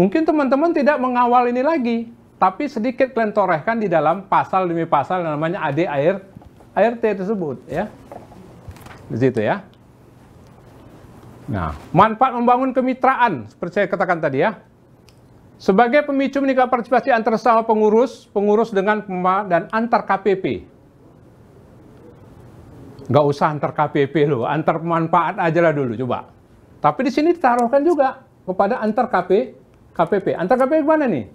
Mungkin teman-teman tidak mengawal ini lagi, tapi sedikit kalian torehkan di dalam pasal demi pasal yang namanya AD air ART tersebut ya. Di situ ya. Nah, manfaat membangun kemitraan seperti saya katakan tadi ya. Sebagai pemicu meningkat partisipasi antar sesama pengurus, pengurus dengan pema dan antar KPP. Gak usah antar KPP loh, antar manfaat aja lah dulu coba. Tapi di sini ditaruhkan juga kepada antar kpp. KPP. Antar KPP mana nih?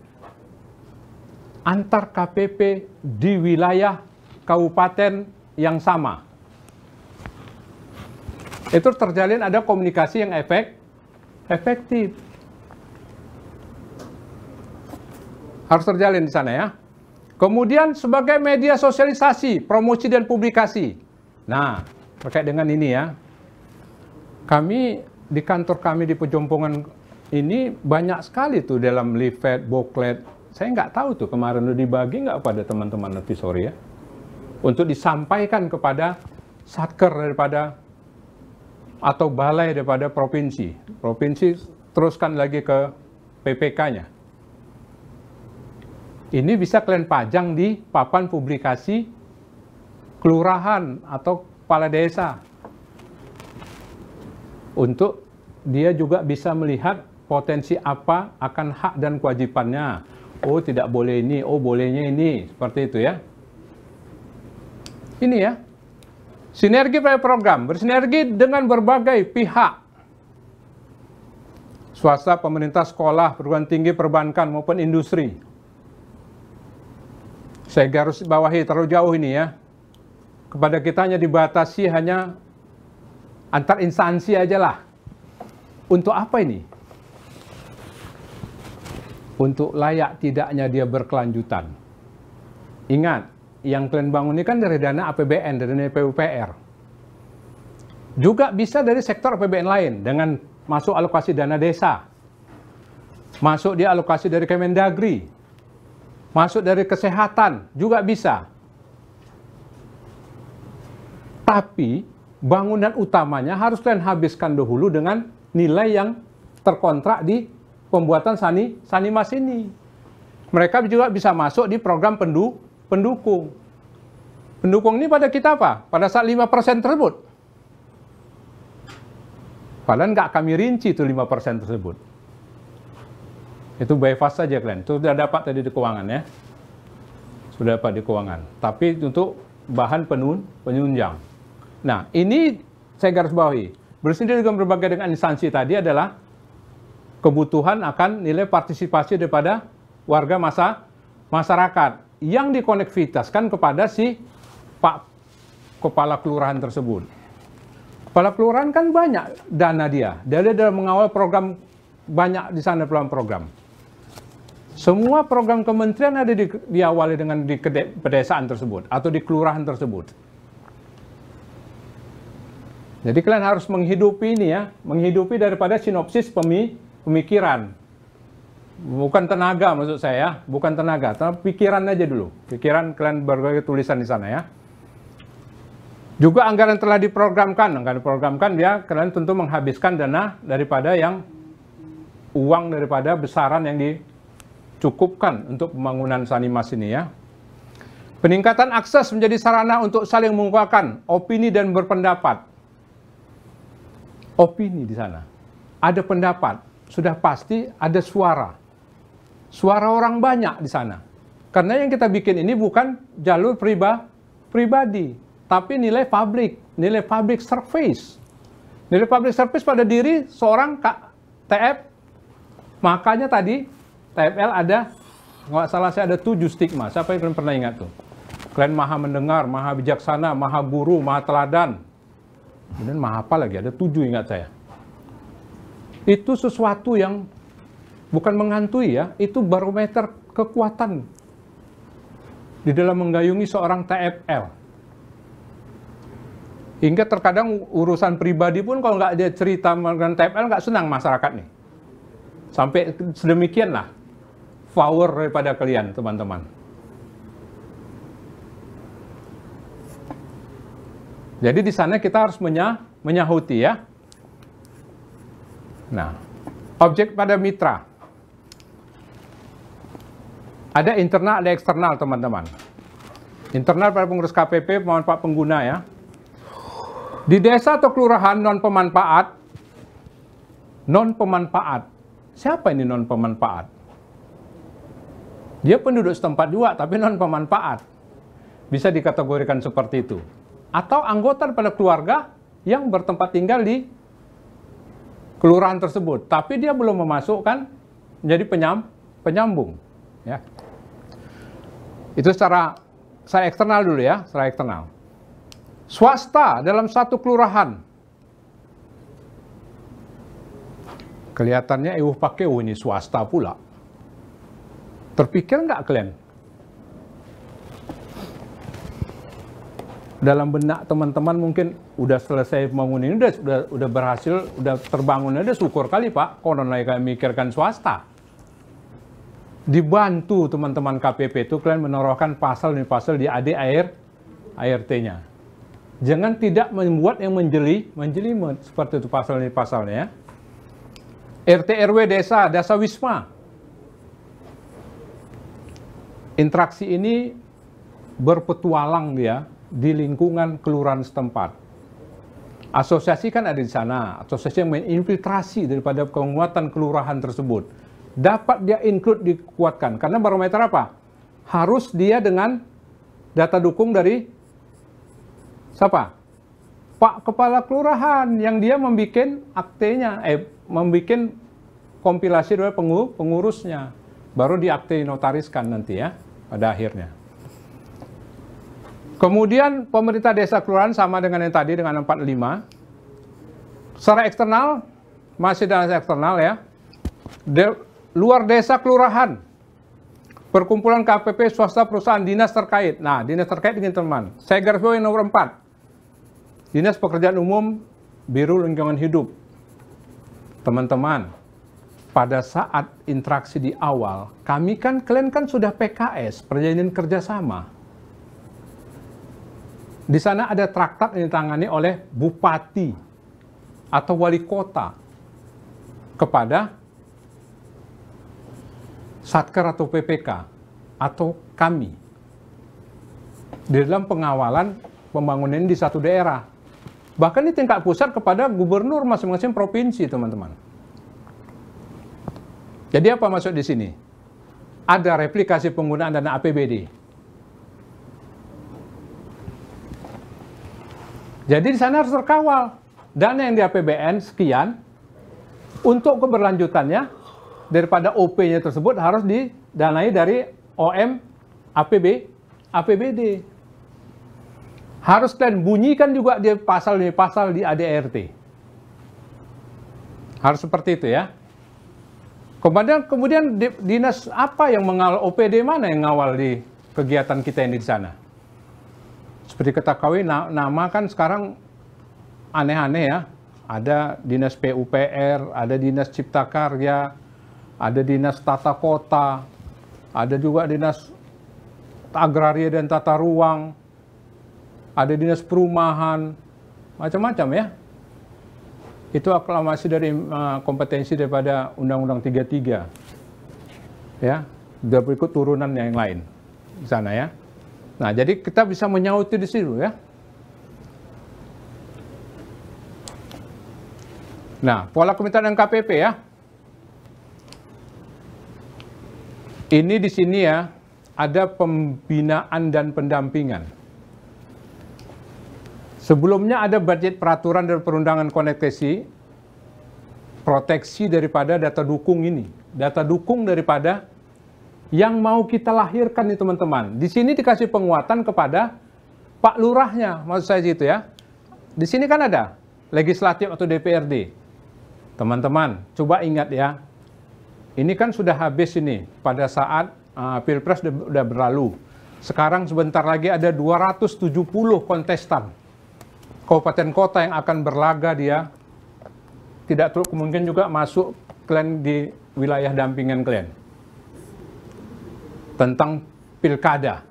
Antar KPP di wilayah kabupaten yang sama. Itu terjalin ada komunikasi yang efek, efektif. Harus terjalin di sana ya. Kemudian sebagai media sosialisasi, promosi dan publikasi. Nah, terkait dengan ini ya. Kami di kantor kami di Pejompongan ini banyak sekali tuh dalam leaflet, booklet. Saya nggak tahu tuh kemarin udah dibagi nggak pada teman-teman sore ya. Untuk disampaikan kepada satker daripada atau balai daripada provinsi. Provinsi teruskan lagi ke PPK-nya. Ini bisa kalian pajang di papan publikasi kelurahan atau kepala desa. Untuk dia juga bisa melihat potensi apa akan hak dan kewajibannya. Oh, tidak boleh ini, oh bolehnya ini, seperti itu ya. Ini ya. Sinergi program, bersinergi dengan berbagai pihak. Swasta, pemerintah, sekolah, perguruan tinggi, perbankan, maupun industri. Saya garis bawahi terlalu jauh ini ya. Kepada kita hanya dibatasi hanya antar instansi aja lah. Untuk apa ini? untuk layak tidaknya dia berkelanjutan. Ingat, yang kalian bangun ini kan dari dana APBN, dari dana PUPR. Juga bisa dari sektor APBN lain dengan masuk alokasi dana desa, masuk di alokasi dari Kemendagri, masuk dari kesehatan juga bisa. Tapi bangunan utamanya harus kalian habiskan dahulu dengan nilai yang terkontrak di pembuatan sani sanimas ini. Mereka juga bisa masuk di program pendu, pendukung. Pendukung ini pada kita apa? Pada saat 5% tersebut. Padahal nggak kami rinci itu 5% tersebut. Itu bypass saja kalian. Itu sudah dapat tadi di keuangan ya. Sudah dapat di keuangan. Tapi untuk bahan penun, penunjang. Nah, ini saya garis bawahi. Bersendiri dengan berbagai dengan instansi tadi adalah kebutuhan akan nilai partisipasi daripada warga masa masyarakat yang dikonektivitaskan kepada si Pak Kepala Kelurahan tersebut. Kepala Kelurahan kan banyak dana dia. Dia dalam mengawal program banyak di sana pelan-pelan program Semua program kementerian ada di, diawali dengan di pedesaan tersebut atau di kelurahan tersebut. Jadi kalian harus menghidupi ini ya, menghidupi daripada sinopsis pemi, pemikiran. Bukan tenaga maksud saya, ya, bukan tenaga, tapi pikiran aja dulu. Pikiran kalian berbagai tulisan di sana ya. Juga anggaran telah diprogramkan, anggaran diprogramkan dia ya, kalian tentu menghabiskan dana daripada yang uang daripada besaran yang dicukupkan untuk pembangunan Sanimas ini ya. Peningkatan akses menjadi sarana untuk saling mengungkapkan opini dan berpendapat. Opini di sana. Ada pendapat, sudah pasti ada suara. Suara orang banyak di sana. Karena yang kita bikin ini bukan jalur priba, pribadi, tapi nilai publik, nilai public service. Nilai public service pada diri seorang kak TF. Makanya tadi TFL ada, nggak salah saya ada tujuh stigma. Siapa yang kalian pernah ingat tuh? Kalian maha mendengar, maha bijaksana, maha guru, maha teladan. Kemudian maha apa lagi? Ada tujuh ingat saya itu sesuatu yang bukan menghantui ya, itu barometer kekuatan di dalam menggayungi seorang TFL. Hingga terkadang urusan pribadi pun kalau nggak ada cerita dengan TFL nggak senang masyarakat nih. Sampai sedemikianlah power daripada kalian teman-teman. Jadi di sana kita harus menyah, menyahuti ya. Nah, objek pada mitra. Ada internal, ada eksternal, teman-teman. Internal pada pengurus KPP, pemanfaat pengguna ya. Di desa atau kelurahan non-pemanfaat, non-pemanfaat. Siapa ini non-pemanfaat? Dia penduduk setempat juga, tapi non-pemanfaat. Bisa dikategorikan seperti itu. Atau anggota pada keluarga yang bertempat tinggal di kelurahan tersebut, tapi dia belum memasukkan menjadi penyam, penyambung. Ya. Itu secara, secara eksternal dulu ya, secara eksternal. Swasta dalam satu kelurahan. Kelihatannya EU pakai ini swasta pula. Terpikir nggak kalian dalam benak teman-teman mungkin udah selesai bangun ini udah udah, udah berhasil udah terbangun udah syukur kali pak konon lagi kayak mikirkan swasta dibantu teman-teman KPP itu kalian menorohkan pasal demi pasal di AD air ART-nya jangan tidak membuat yang menjeli menjeli seperti itu pasal demi pasalnya ya. RT RW desa desa wisma interaksi ini berpetualang dia di lingkungan kelurahan setempat. Asosiasi kan ada di sana, asosiasi yang menginfiltrasi daripada penguatan kelurahan tersebut. Dapat dia include dikuatkan, karena barometer apa? Harus dia dengan data dukung dari siapa? Pak Kepala Kelurahan yang dia membuat aktenya, eh, membuat kompilasi dari pengurusnya. Baru di notariskan nanti ya, pada akhirnya. Kemudian pemerintah desa kelurahan sama dengan yang tadi dengan 45. Secara eksternal masih dalam eksternal ya. De, luar desa kelurahan. Perkumpulan KPP swasta perusahaan dinas terkait. Nah, dinas terkait dengan teman. Saya garis bawahi nomor 4. Dinas Pekerjaan Umum Biru Lingkungan Hidup. Teman-teman, pada saat interaksi di awal, kami kan kalian kan sudah PKS, perjanjian kerjasama di sana ada traktat yang ditangani oleh bupati atau wali kota kepada satker atau PPK atau kami di dalam pengawalan pembangunan di satu daerah. Bahkan di tingkat pusat kepada gubernur masing-masing provinsi, teman-teman. Jadi apa maksud di sini? Ada replikasi penggunaan dana APBD Jadi di sana harus terkawal. Dana yang di APBN sekian, untuk keberlanjutannya daripada OP-nya tersebut harus didanai dari OM, APB, APBD. Harus kalian bunyikan juga di pasal demi pasal di ADRT. Harus seperti itu ya. Kemudian kemudian dinas apa yang mengawal OPD mana yang ngawal di kegiatan kita ini di sana? Seperti kita ketahui nama kan sekarang aneh-aneh ya. Ada dinas PUPR, ada dinas Cipta Karya, ada dinas Tata Kota, ada juga dinas Agraria dan Tata Ruang, ada dinas Perumahan, macam-macam ya. Itu aklamasi dari uh, kompetensi daripada Undang-Undang 33. Ya, dan berikut turunan yang lain di sana ya. Nah, jadi kita bisa menyauti di situ ya. Nah, pola komentar dan KPP ya. Ini di sini ya, ada pembinaan dan pendampingan. Sebelumnya ada budget peraturan dan perundangan konektesi, proteksi daripada data dukung ini. Data dukung daripada yang mau kita lahirkan nih teman-teman. Di sini dikasih penguatan kepada Pak Lurahnya, maksud saya gitu ya. Di sini kan ada legislatif atau DPRD. Teman-teman, coba ingat ya. Ini kan sudah habis ini pada saat uh, Pilpres sudah berlalu. Sekarang sebentar lagi ada 270 kontestan kabupaten kota yang akan berlaga dia. Tidak terlalu kemungkinan juga masuk klien di wilayah dampingan klien tentang pilkada.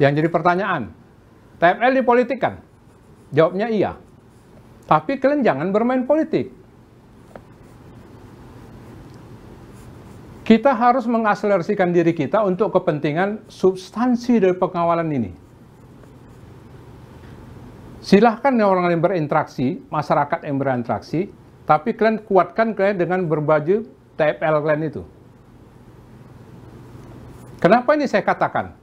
Yang jadi pertanyaan, TML dipolitikkan? Jawabnya iya. Tapi kalian jangan bermain politik. Kita harus mengakselerasikan diri kita untuk kepentingan substansi dari pengawalan ini. Silahkan orang yang berinteraksi, masyarakat yang berinteraksi, tapi kalian kuatkan kalian dengan berbaju TPL Clan itu. Kenapa ini saya katakan?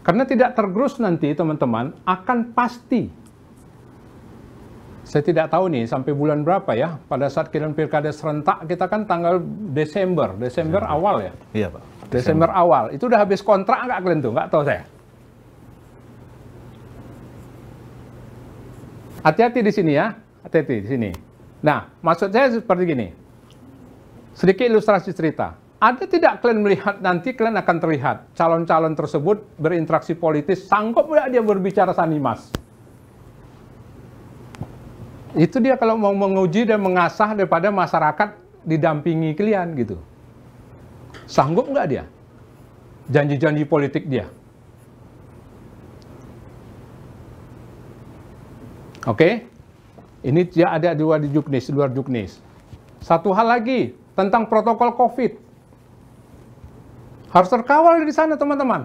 Karena tidak tergerus nanti teman-teman akan pasti. Saya tidak tahu nih sampai bulan berapa ya. Pada saat kirim pilkada serentak kita kan tanggal Desember, Desember ya, awal ya. Iya pak. Desember, Desember awal itu udah habis kontrak nggak kalian tuh? Nggak tahu saya. Hati-hati di sini ya, hati-hati di sini. Nah, maksud saya seperti gini sedikit ilustrasi cerita. Ada tidak kalian melihat nanti kalian akan terlihat calon-calon tersebut berinteraksi politis sanggup tidak dia berbicara sanimas? Itu dia kalau mau menguji dan mengasah daripada masyarakat didampingi kalian gitu. Sanggup nggak dia? Janji-janji politik dia. Oke? Okay? Ini dia ada di luar juknis, di luar juknis. Satu hal lagi, tentang protokol COVID. Harus terkawal di sana, teman-teman.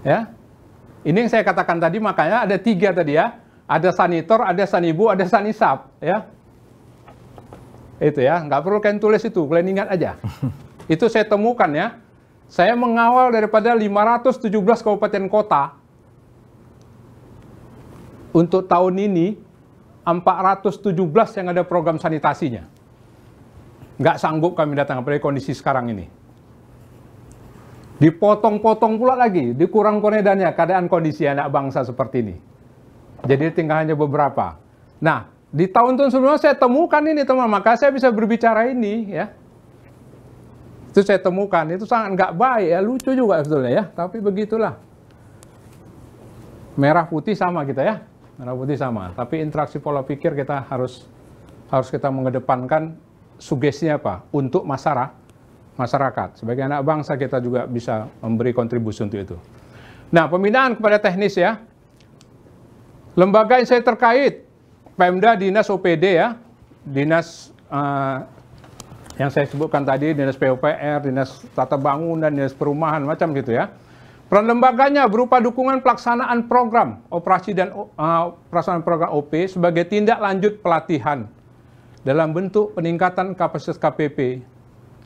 Ya, ini yang saya katakan tadi, makanya ada tiga tadi ya. Ada sanitor, ada sanibu, ada sanisap. Ya, itu ya. Nggak perlu kalian tulis itu, kalian ingat aja. itu saya temukan ya. Saya mengawal daripada 517 kabupaten kota untuk tahun ini 417 yang ada program sanitasinya nggak sanggup kami datang apalagi kondisi sekarang ini. Dipotong-potong pula lagi, dikurang-kurangnya keadaan kondisi anak bangsa seperti ini. Jadi tinggal hanya beberapa. Nah, di tahun-tahun sebelumnya saya temukan ini teman, maka saya bisa berbicara ini ya. Itu saya temukan, itu sangat nggak baik ya, lucu juga sebetulnya ya, tapi begitulah. Merah putih sama kita ya, merah putih sama, tapi interaksi pola pikir kita harus harus kita mengedepankan sugestinya apa? Untuk masyarakat, masyarakat. Sebagai anak bangsa kita juga bisa memberi kontribusi untuk itu. Nah, pembinaan kepada teknis ya. Lembaga yang saya terkait, Pemda, Dinas OPD ya, Dinas uh, yang saya sebutkan tadi, Dinas PUPR, Dinas Tata Bangunan, Dinas Perumahan, macam gitu ya. Peran lembaganya berupa dukungan pelaksanaan program operasi dan uh, pelaksanaan program OP sebagai tindak lanjut pelatihan dalam bentuk peningkatan kapasitas KPP,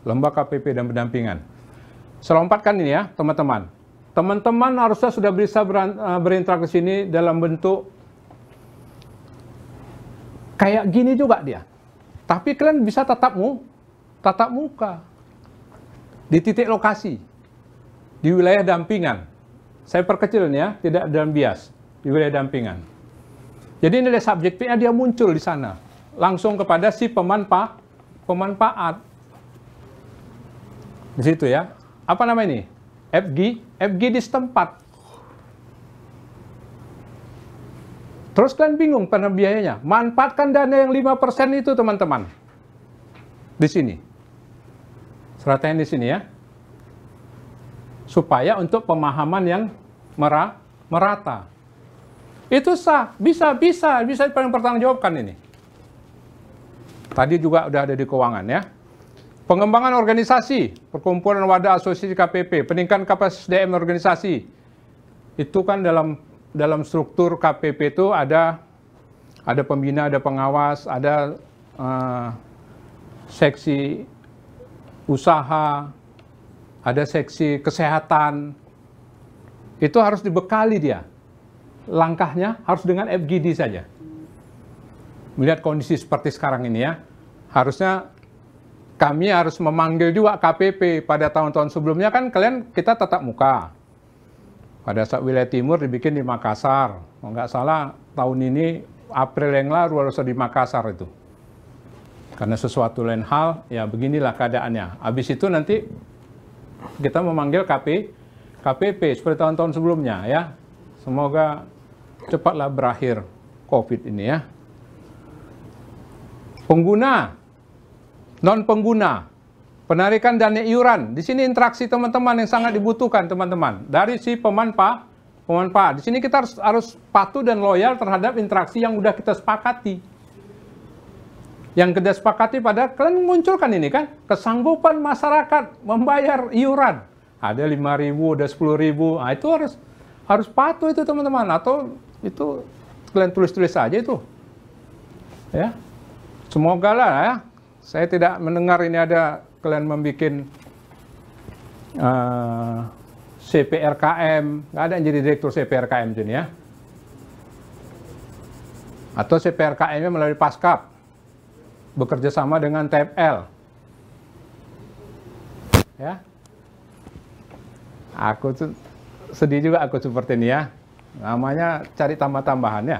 lembaga KPP dan pendampingan. Selompatkan ini ya, teman-teman. Teman-teman harusnya sudah bisa eh, berinteraksi sini dalam bentuk kayak gini juga dia. Tapi kalian bisa tatapmu, tatap muka di titik lokasi di wilayah dampingan. Saya perkecil ya, tidak dalam bias di wilayah dampingan. Jadi nilai subjektifnya dia muncul di sana langsung kepada si pemanfa pemanfaat. Di situ ya. Apa nama ini? FG, FG di setempat. Terus kalian bingung karena biayanya. Manfaatkan dana yang 5% itu teman-teman. Di sini. Seratain di sini ya. Supaya untuk pemahaman yang merah, merata. Itu sah, bisa, bisa, bisa pertanggungjawabkan ini. Tadi juga sudah ada di keuangan ya. Pengembangan organisasi, perkumpulan wadah asosiasi KPP, peningkatan kapasitas DM organisasi. Itu kan dalam dalam struktur KPP itu ada ada pembina, ada pengawas, ada uh, seksi usaha, ada seksi kesehatan. Itu harus dibekali dia. Langkahnya harus dengan FGD saja melihat kondisi seperti sekarang ini ya, harusnya kami harus memanggil juga KPP pada tahun-tahun sebelumnya kan kalian kita tetap muka. Pada saat wilayah timur dibikin di Makassar, kalau nggak salah tahun ini April yang lalu harus di Makassar itu. Karena sesuatu lain hal, ya beginilah keadaannya. Habis itu nanti kita memanggil KP, KPP seperti tahun-tahun sebelumnya ya. Semoga cepatlah berakhir COVID ini ya pengguna, non pengguna, penarikan dana iuran. Di sini interaksi teman-teman yang sangat dibutuhkan teman-teman dari si pemanfa pemanfa Di sini kita harus, harus patuh dan loyal terhadap interaksi yang sudah kita sepakati. Yang kita sepakati pada kalian munculkan ini kan kesanggupan masyarakat membayar iuran. Ada 5.000, ada 10.000. Nah, itu harus harus patuh itu teman-teman atau itu kalian tulis-tulis saja itu. Ya. Semoga lah ya. Saya tidak mendengar ini ada kalian membuat uh, eh, CPRKM. Nggak ada yang jadi direktur CPRKM sini ya. Atau CPRKM-nya melalui PASKAP. Bekerja sama dengan TPL. Ya. Aku tuh sedih juga aku seperti ini ya. Namanya cari tambah-tambahannya.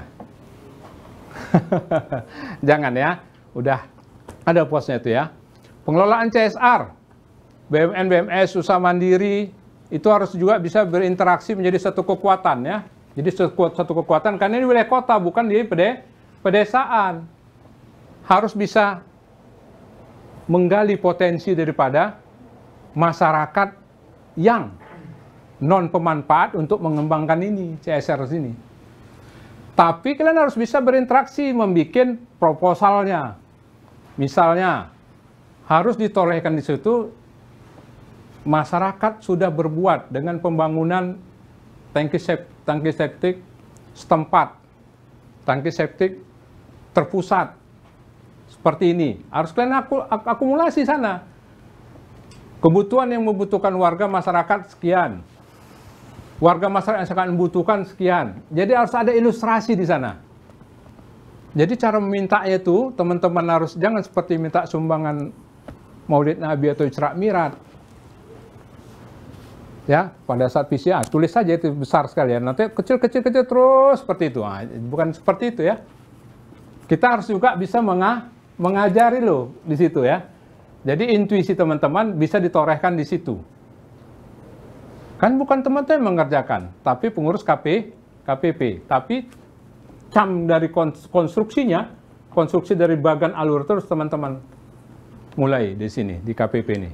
Jangan ya. Udah ada puasnya itu ya. Pengelolaan CSR, BUMN, BMS, usaha mandiri, itu harus juga bisa berinteraksi menjadi satu kekuatan ya. Jadi satu kekuatan karena ini wilayah kota bukan di pede, pedesaan. Harus bisa menggali potensi daripada masyarakat yang non pemanfaat untuk mengembangkan ini CSR ini. Tapi kalian harus bisa berinteraksi, membuat proposalnya, Misalnya, harus ditorehkan di situ masyarakat sudah berbuat dengan pembangunan tangki septik, tangki septik setempat, tangki septik terpusat seperti ini. Harus kalian aku, akumulasi sana. Kebutuhan yang membutuhkan warga masyarakat sekian. Warga masyarakat yang akan membutuhkan sekian. Jadi harus ada ilustrasi di sana. Jadi cara meminta itu teman-teman harus jangan seperti minta sumbangan Maulid Nabi atau Isra Mirat. Ya, pada saat PCR ah, tulis saja itu besar sekali ya. Nanti kecil-kecil-kecil terus seperti itu. Nah, bukan seperti itu ya. Kita harus juga bisa menga mengajari loh di situ ya. Jadi intuisi teman-teman bisa ditorehkan di situ. Kan bukan teman-teman mengerjakan, tapi pengurus KP, KPP, tapi cam dari konstruksinya, konstruksi dari bagan alur terus teman-teman mulai di sini, di KPP ini.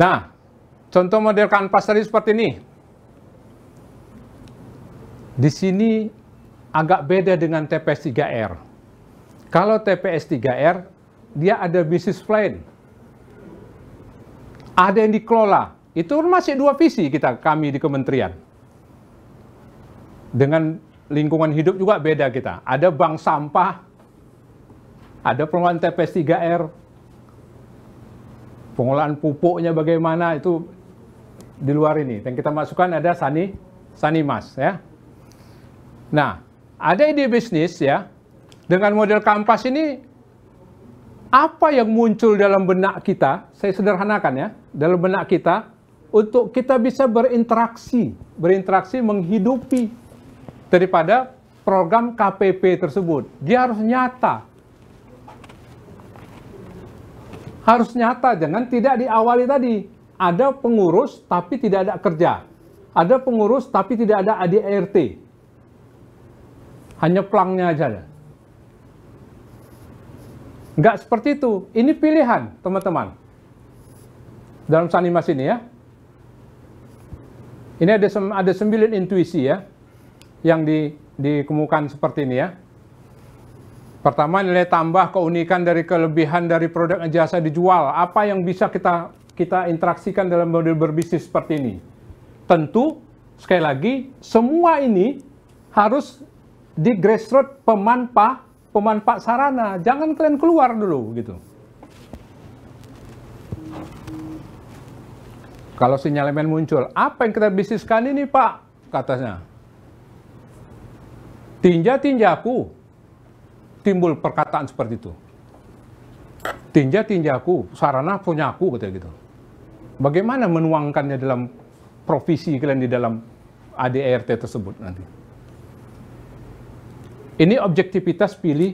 Nah, contoh model kanvas tadi seperti ini. Di sini agak beda dengan TPS 3R. Kalau TPS 3R, dia ada bisnis plan. Ada yang dikelola. Itu masih dua visi kita kami di kementerian dengan lingkungan hidup juga beda kita. Ada bank sampah, ada pengelolaan TPS 3R, pengelolaan pupuknya bagaimana itu di luar ini. Yang kita masukkan ada Sani, Sani Mas ya. Nah, ada ide bisnis ya. Dengan model kampas ini apa yang muncul dalam benak kita? Saya sederhanakan ya, dalam benak kita untuk kita bisa berinteraksi, berinteraksi menghidupi daripada program KPP tersebut. Dia harus nyata. Harus nyata, jangan tidak diawali tadi. Ada pengurus tapi tidak ada kerja. Ada pengurus tapi tidak ada ADRT. Hanya pelangnya aja. Nggak seperti itu. Ini pilihan, teman-teman. Dalam sanimas ini ya. Ini ada, ada sembilan intuisi ya yang di, dikemukakan seperti ini ya. Pertama nilai tambah keunikan dari kelebihan dari produk dan jasa dijual. Apa yang bisa kita kita interaksikan dalam model berbisnis seperti ini? Tentu sekali lagi semua ini harus di grassroots pemanpa pemanfaat sarana. Jangan kalian keluar dulu gitu. Kalau sinyalemen muncul, apa yang kita bisniskan ini Pak? Katanya. Tinja-tinjaku timbul perkataan seperti itu. Tinja-tinjaku, sarana punyaku, kata gitu. Bagaimana menuangkannya dalam provisi kalian di dalam ADRT tersebut nanti? Ini objektivitas pilih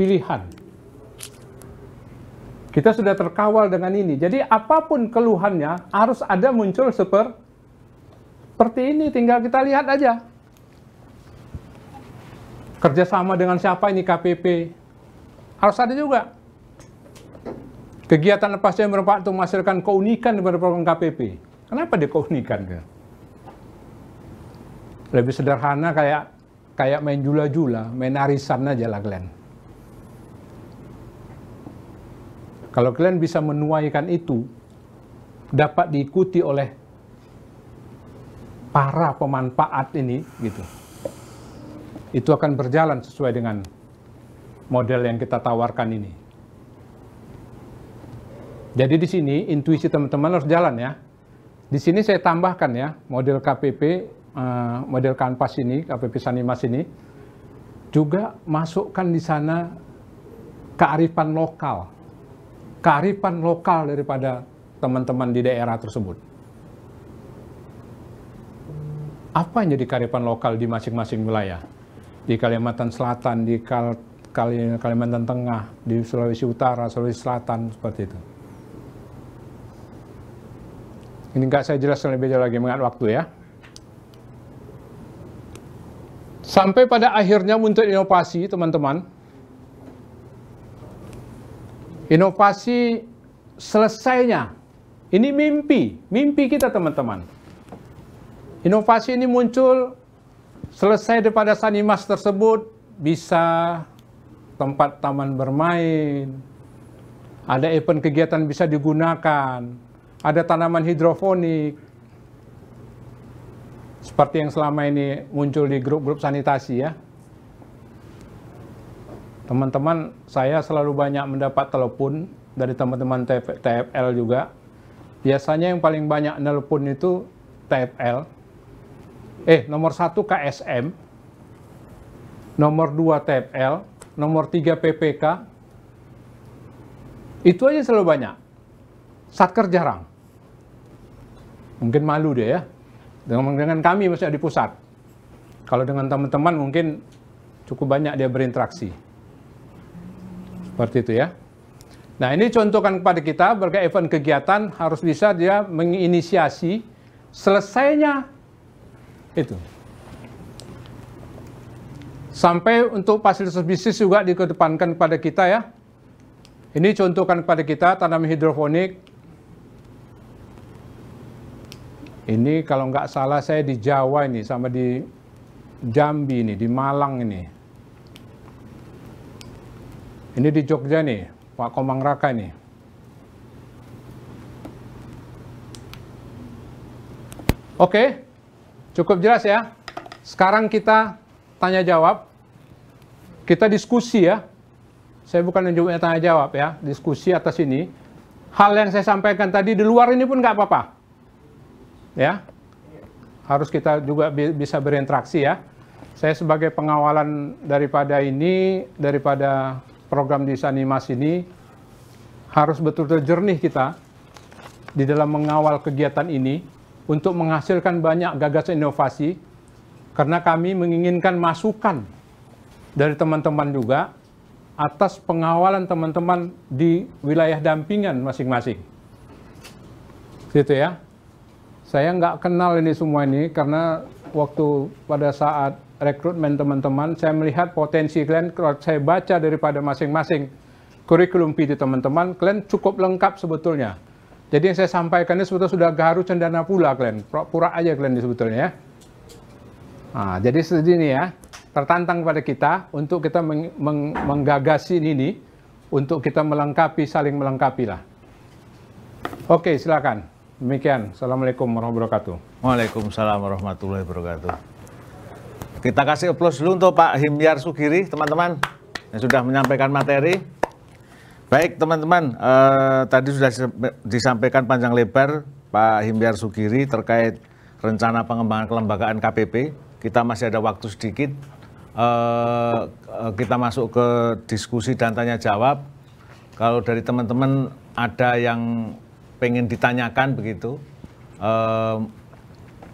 pilihan. Kita sudah terkawal dengan ini. Jadi apapun keluhannya harus ada muncul seperti ini. Tinggal kita lihat aja Kerjasama dengan siapa ini KPP? Harus ada juga. Kegiatan lepasnya berempat untuk menghasilkan keunikan daripada program KPP. Kenapa dia keunikan? Lebih sederhana kayak kayak main jula-jula, main arisan aja lah kalian. Kalau kalian bisa menuaikan itu, dapat diikuti oleh para pemanfaat ini, gitu itu akan berjalan sesuai dengan model yang kita tawarkan ini. Jadi di sini intuisi teman-teman harus jalan ya. Di sini saya tambahkan ya model KPP, eh, model kanvas ini, KPP Sanimas ini juga masukkan di sana kearifan lokal, kearifan lokal daripada teman-teman di daerah tersebut. Apa yang jadi kearifan lokal di masing-masing wilayah? di Kalimantan Selatan, di Kal Kal Kalimantan Tengah, di Sulawesi Utara, Sulawesi Selatan, seperti itu. Ini nggak saya jelaskan lebih jauh lagi mengenai waktu ya. Sampai pada akhirnya muncul inovasi, teman-teman. Inovasi selesainya. Ini mimpi, mimpi kita, teman-teman. Inovasi ini muncul Selesai daripada sanimas tersebut, bisa tempat taman bermain, ada event kegiatan bisa digunakan, ada tanaman hidroponik, seperti yang selama ini muncul di grup-grup sanitasi ya. Teman-teman, saya selalu banyak mendapat telepon dari teman-teman TFL juga. Biasanya yang paling banyak nelpon itu TFL, eh nomor satu KSM, nomor dua TPL, nomor tiga PPK, itu aja selalu banyak. Satker jarang. Mungkin malu dia ya. Dengan, dengan kami masih di pusat. Kalau dengan teman-teman mungkin cukup banyak dia berinteraksi. Seperti itu ya. Nah ini contohkan kepada kita, berbagai event kegiatan harus bisa dia menginisiasi selesainya itu. Sampai untuk fasilitas bisnis juga dikedepankan kepada kita ya. Ini contohkan kepada kita tanam hidroponik. Ini kalau nggak salah saya di Jawa ini sama di Jambi ini, di Malang ini. Ini di Jogja nih, Pak Komang Raka nih. Oke. Okay. Cukup jelas ya? Sekarang kita tanya jawab. Kita diskusi ya. Saya bukan yang tanya jawab ya, diskusi atas ini. Hal yang saya sampaikan tadi di luar ini pun nggak apa-apa. Ya. Harus kita juga bisa berinteraksi ya. Saya sebagai pengawalan daripada ini, daripada program di Sanimas ini, harus betul-betul jernih kita di dalam mengawal kegiatan ini untuk menghasilkan banyak gagasan inovasi karena kami menginginkan masukan dari teman-teman juga atas pengawalan teman-teman di wilayah dampingan masing-masing. Gitu ya. Saya nggak kenal ini semua ini karena waktu pada saat rekrutmen teman-teman, saya melihat potensi kalian saya baca daripada masing-masing kurikulum PD teman-teman, kalian cukup lengkap sebetulnya jadi yang saya sampaikan ini sebetulnya sudah garu cendana pula, Glenn. Pura aja, Glenn, sebetulnya. Ya. Nah, jadi ini ya, tertantang pada kita untuk kita meng meng menggagasi ini, untuk kita melengkapi, saling melengkapi lah. Oke, silakan. Demikian. Assalamualaikum warahmatullahi wabarakatuh. Waalaikumsalam warahmatullahi wabarakatuh. Kita kasih aplaus dulu untuk Pak Himyar Sukiri teman-teman, yang sudah menyampaikan materi. Baik teman-teman, eh, tadi sudah disampaikan panjang lebar Pak Himbiar Sugiri terkait rencana pengembangan kelembagaan KPP. Kita masih ada waktu sedikit. Eh, eh, kita masuk ke diskusi dan tanya jawab. Kalau dari teman-teman ada yang pengen ditanyakan begitu, eh,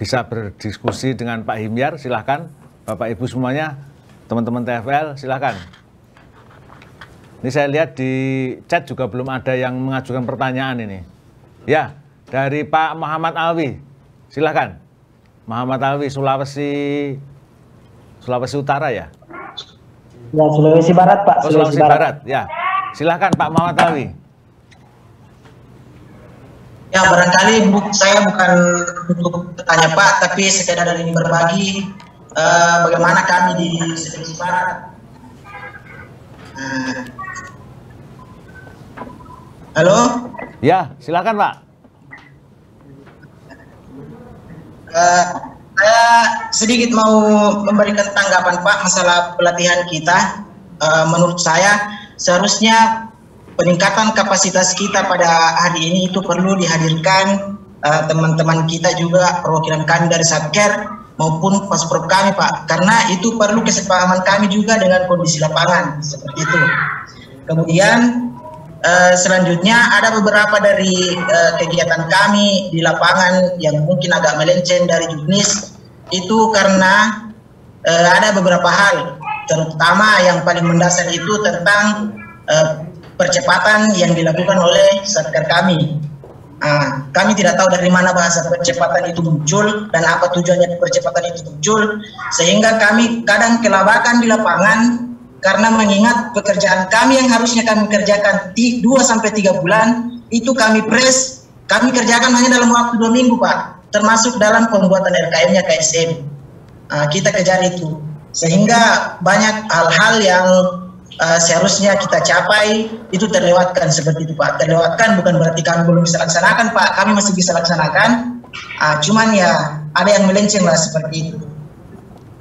bisa berdiskusi dengan Pak Himyar. Silahkan, Bapak Ibu semuanya, teman-teman TFL, silahkan. Ini saya lihat di chat juga belum ada yang mengajukan pertanyaan ini. Ya, dari Pak Muhammad Alwi. Silahkan. Muhammad Alwi, Sulawesi Sulawesi Utara ya? Ya, Sulawesi Barat, Pak. Oh, Sulawesi, Barat. Barat, ya. Silahkan Pak Muhammad Alwi. Ya, barangkali bu, saya bukan untuk bertanya Pak, tapi sekedar ingin berbagi uh, bagaimana kami di Sulawesi Barat. Hmm. Halo? Ya, silakan Pak. Uh, saya sedikit mau memberikan tanggapan Pak masalah pelatihan kita. Uh, menurut saya seharusnya peningkatan kapasitas kita pada hari ini itu perlu dihadirkan eh, teman-teman uh, kita juga perwakilan kami dari Satker maupun paspor kami Pak karena itu perlu kesepahaman kami juga dengan kondisi lapangan seperti itu kemudian Eh, selanjutnya ada beberapa dari uh, kegiatan kami di lapangan yang mungkin agak melenceng dari jenis itu karena uh, ada beberapa hal terutama yang paling mendasar itu tentang uh, percepatan yang dilakukan oleh satker kami. Uh, kami tidak tahu dari mana bahasa percepatan itu muncul dan apa tujuannya percepatan itu muncul sehingga kami kadang kelabakan di lapangan karena mengingat pekerjaan kami yang harusnya kami kerjakan di 2 sampai 3 bulan itu kami press kami kerjakan hanya dalam waktu dua minggu Pak termasuk dalam pembuatan RKM-nya KSM uh, ah, kita kejar itu sehingga banyak hal-hal yang uh, seharusnya kita capai itu terlewatkan seperti itu Pak terlewatkan bukan berarti kami belum bisa laksanakan Pak kami masih bisa laksanakan uh, cuman ya ada yang melenceng lah seperti itu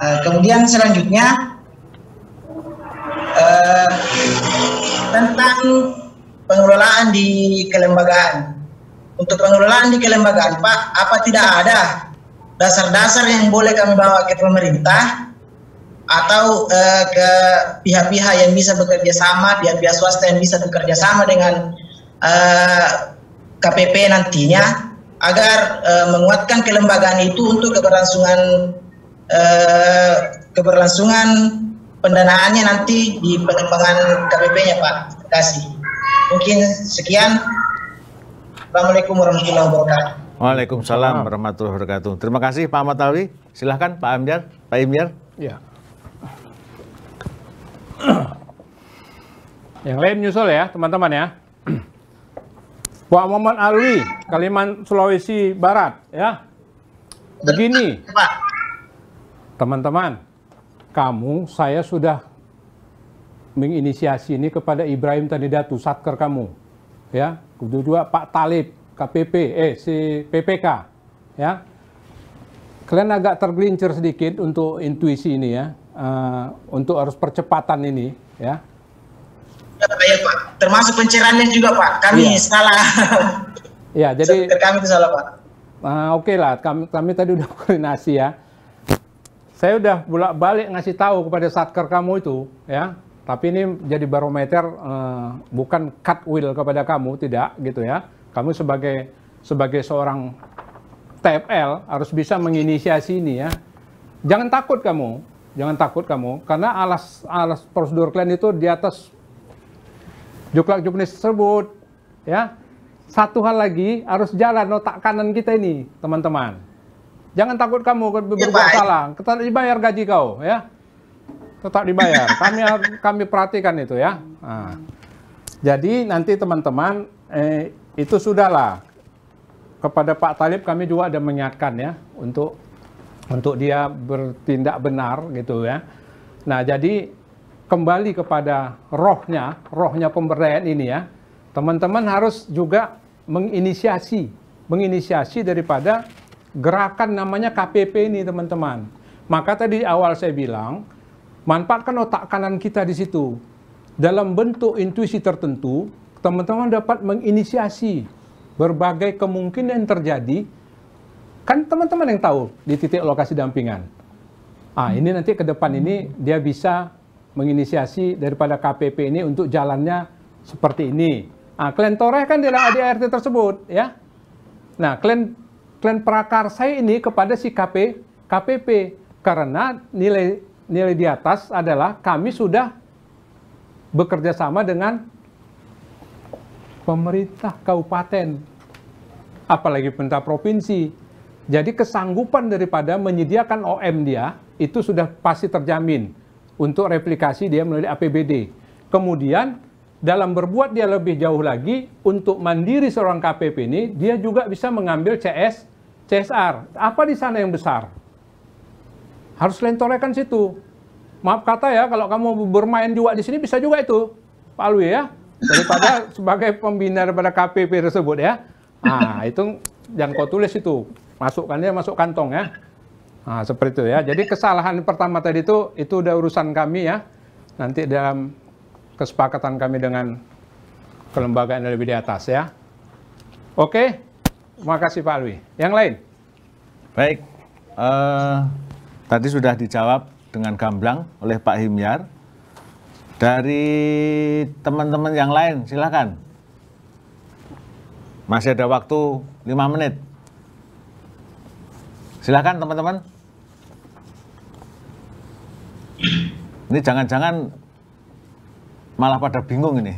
uh, kemudian selanjutnya Eh, tentang pengelolaan di kelembagaan. Untuk pengelolaan di kelembagaan, Pak, apa tidak ada dasar-dasar yang boleh kami bawa ke pemerintah atau uh, ke pihak-pihak yang bisa bekerja sama, pihak-pihak swasta yang bisa bekerja sama dengan uh, eh, KPP nantinya agar uh, menguatkan kelembagaan itu untuk keberlangsungan uh, keberlangsungan pendanaannya nanti di pengembangan KPP-nya Pak. Terima kasih. Mungkin sekian. Assalamualaikum warahmatullahi wabarakatuh. Waalaikumsalam warahmatullahi wabarakatuh. Terima kasih Pak Ahmad Alwi. Silahkan Pak Amjar, Pak Imjar. Ya. Yang lain nyusul ya, teman-teman ya. Pak Muhammad Alwi, Kalimantan Sulawesi Barat ya. Begini. Teman-teman, kamu, saya sudah menginisiasi ini kepada Ibrahim Tanidatu, satker kamu. Ya, kedua Pak Talib, KPP, eh si PPK. Ya, kalian agak tergelincir sedikit untuk intuisi ini ya, uh, untuk harus percepatan ini ya. Ya Pak, termasuk pencerahannya juga Pak, kami iya. salah. Ya, jadi kami salah Pak. Uh, Oke okay lah, kami, kami tadi udah koordinasi ya saya udah bolak balik ngasih tahu kepada satker kamu itu ya tapi ini jadi barometer eh, bukan cut will kepada kamu tidak gitu ya kamu sebagai sebagai seorang TFL harus bisa menginisiasi ini ya jangan takut kamu jangan takut kamu karena alas alas prosedur klien itu di atas juklak juknis tersebut ya satu hal lagi harus jalan otak kanan kita ini teman-teman Jangan takut kamu berbuat salah. Tetap dibayar gaji kau, ya. Tetap dibayar. Kami kami perhatikan itu ya. Nah. Jadi nanti teman-teman eh, itu sudahlah kepada Pak Talib kami juga ada mengingatkan ya untuk untuk dia bertindak benar gitu ya. Nah jadi kembali kepada rohnya, rohnya pemberdayaan ini ya. Teman-teman harus juga menginisiasi, menginisiasi daripada gerakan namanya KPP ini teman-teman. Maka tadi awal saya bilang, manfaatkan otak kanan kita di situ. Dalam bentuk intuisi tertentu, teman-teman dapat menginisiasi berbagai kemungkinan yang terjadi. Kan teman-teman yang tahu di titik lokasi dampingan. Ah, ini nanti ke depan ini dia bisa menginisiasi daripada KPP ini untuk jalannya seperti ini. Ah, kalian toreh kan dalam ADRT tersebut ya. Nah, kalian klien Prakarsa ini kepada si KP, KPP karena nilai nilai di atas adalah kami sudah bekerja sama dengan pemerintah kabupaten apalagi pemerintah provinsi. Jadi kesanggupan daripada menyediakan OM dia itu sudah pasti terjamin untuk replikasi dia melalui APBD. Kemudian dalam berbuat dia lebih jauh lagi untuk mandiri seorang KPP ini dia juga bisa mengambil CS CSR apa di sana yang besar harus lentorekan situ maaf kata ya kalau kamu bermain juga di sini bisa juga itu Pak Alwi ya daripada sebagai pembina daripada KPP tersebut ya nah itu yang kau tulis itu masukkannya masuk kantong ya nah seperti itu ya jadi kesalahan pertama tadi itu itu udah urusan kami ya nanti dalam kesepakatan kami dengan kelembagaan yang lebih di atas ya. Oke, terima kasih Pak Alwi. Yang lain? Baik, uh, tadi sudah dijawab dengan gamblang oleh Pak Himyar. Dari teman-teman yang lain, silakan. Masih ada waktu 5 menit. Silakan teman-teman. Ini jangan-jangan malah pada bingung ini.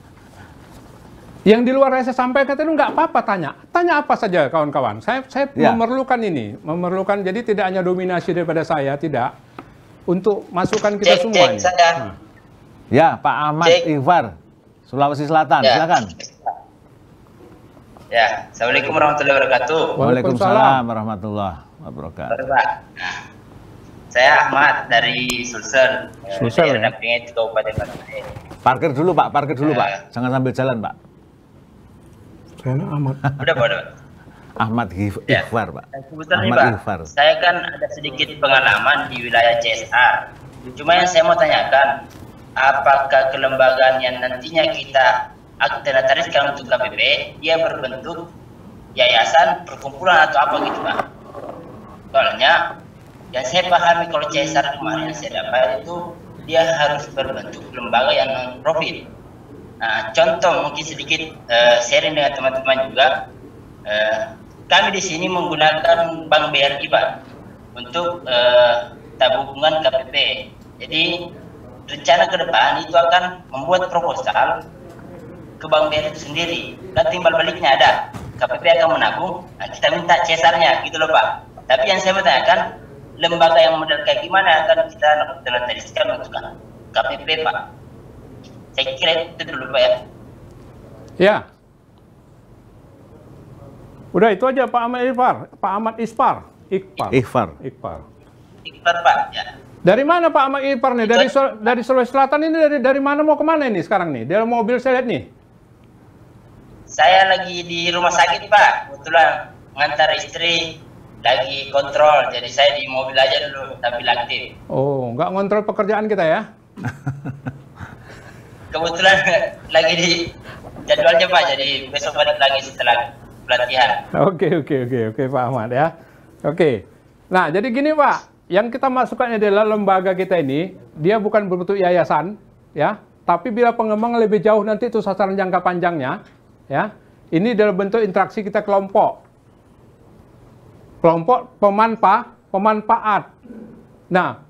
yang di luar saya sampaikan itu nggak apa-apa tanya. Tanya apa saja kawan-kawan. Saya, saya ya. memerlukan ini, memerlukan. Jadi tidak hanya dominasi daripada saya, tidak. Untuk masukan kita cek, semua. Cek, ini. Saya. Nah. Hmm. Ya, Pak Ahmad cek. Ivar, Sulawesi Selatan, ya. silakan. Ya, Assalamualaikum warahmatullahi wabarakatuh. Waalaikumsalam warahmatullahi wabarakatuh. Pak. Saya Ahmad dari Sulsel. Sulsel ya? di Kabupaten Bangkalan. Parkir dulu Pak, parkir dulu ya. Pak. Jangan sambil jalan Pak. Saya Ahmad. Udah Pak, udah. Ahmad Hif ya. Ikhfar Pak. Ahmad ya. Pak, Ikhfar. saya kan ada sedikit pengalaman di wilayah CSR. Cuma yang saya mau tanyakan, apakah kelembagaan yang nantinya kita akreditasikan untuk KPP, dia berbentuk yayasan, perkumpulan atau apa gitu Pak? Soalnya Ya saya pahami kalau Cesar kemarin saya dapat itu dia harus berbentuk lembaga yang non profit. Nah, contoh mungkin sedikit uh, sharing dengan teman-teman juga. Uh, kami di sini menggunakan Bank BRI Pak untuk uh, eh, tabungan KPP. Jadi rencana ke depan itu akan membuat proposal ke Bank BRI itu sendiri. Dan timbal baliknya ada. KPP akan menabung, nah kita minta cesarnya gitu loh Pak. Tapi yang saya bertanyakan lembaga yang model kayak gimana akan kita dalam sekarang untuk KPP Pak. Saya kira itu dulu Pak ya. Ya. Udah itu aja Pak Ahmad Iqbal, Pak Ahmad Ispar, Iqbal. Iqbal. Iqbal. Iqbal Pak ya. Dari mana Pak Ahmad Iqbal nih? Dari dari Sulawesi Selatan ini dari dari mana mau kemana ini sekarang nih? Dalam mobil saya lihat nih. Saya lagi di rumah sakit Pak, kebetulan ngantar istri lagi kontrol. Jadi saya di mobil aja dulu tapi aktif. Oh, nggak ngontrol pekerjaan kita ya? Kebetulan lagi di jadwalnya Pak, jadi besok balik lagi setelah pelatihan. Oke, okay, oke, okay, oke, okay, oke Pak Ahmad ya. Oke. Nah, jadi gini Pak, yang kita masukkan adalah lembaga kita ini, dia bukan berbentuk yayasan, ya. Tapi bila pengembang lebih jauh nanti itu sasaran jangka panjangnya, ya. Ini dalam bentuk interaksi kita kelompok kelompok pemanfa pemanfaat. Nah,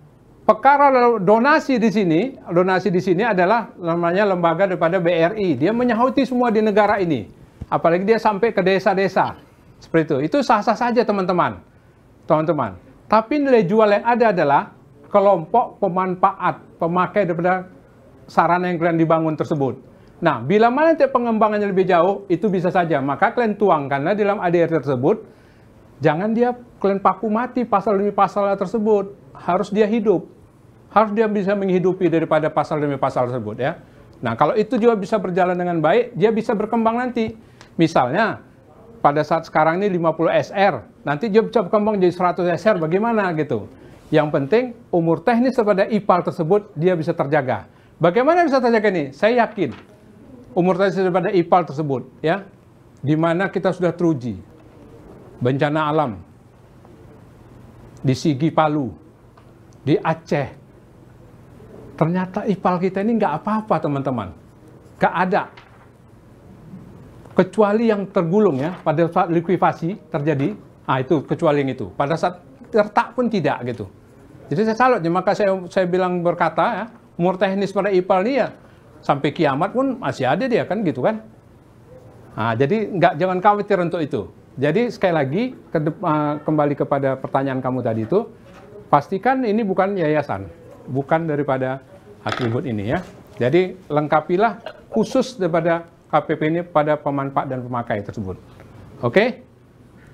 perkara donasi di sini, donasi di sini adalah namanya lembaga daripada BRI. Dia menyahuti semua di negara ini. Apalagi dia sampai ke desa-desa. Seperti itu. Itu sah-sah saja, teman-teman. Teman-teman. Tapi nilai jual yang ada adalah kelompok pemanfaat, pemakai daripada sarana yang kalian dibangun tersebut. Nah, bila mana pengembangannya lebih jauh, itu bisa saja. Maka kalian tuangkanlah dalam ADR tersebut Jangan dia kalian paku mati pasal demi pasal tersebut. Harus dia hidup. Harus dia bisa menghidupi daripada pasal demi pasal tersebut ya. Nah, kalau itu juga bisa berjalan dengan baik, dia bisa berkembang nanti. Misalnya, pada saat sekarang ini 50 SR, nanti dia bisa berkembang jadi 100 SR, bagaimana gitu. Yang penting, umur teknis daripada IPAL tersebut, dia bisa terjaga. Bagaimana bisa terjaga ini? Saya yakin, umur teknis daripada IPAL tersebut, ya, di mana kita sudah teruji, bencana alam di Sigi Palu, di Aceh. Ternyata IPAL kita ini nggak apa-apa teman-teman. Nggak ada. Kecuali yang tergulung ya, pada saat likuifaksi terjadi, ah itu kecuali yang itu. Pada saat tertak pun tidak gitu. Jadi saya salut, ya. maka saya, saya bilang berkata ya, umur teknis pada IPAL ini ya, sampai kiamat pun masih ada dia kan gitu kan. Nah, jadi nggak jangan khawatir untuk itu. Jadi sekali lagi ke, eh, kembali kepada pertanyaan kamu tadi itu, pastikan ini bukan yayasan, bukan daripada atribut ini ya. Jadi lengkapilah khusus daripada KPP ini pada pemanfaat dan pemakai tersebut. Oke? Okay?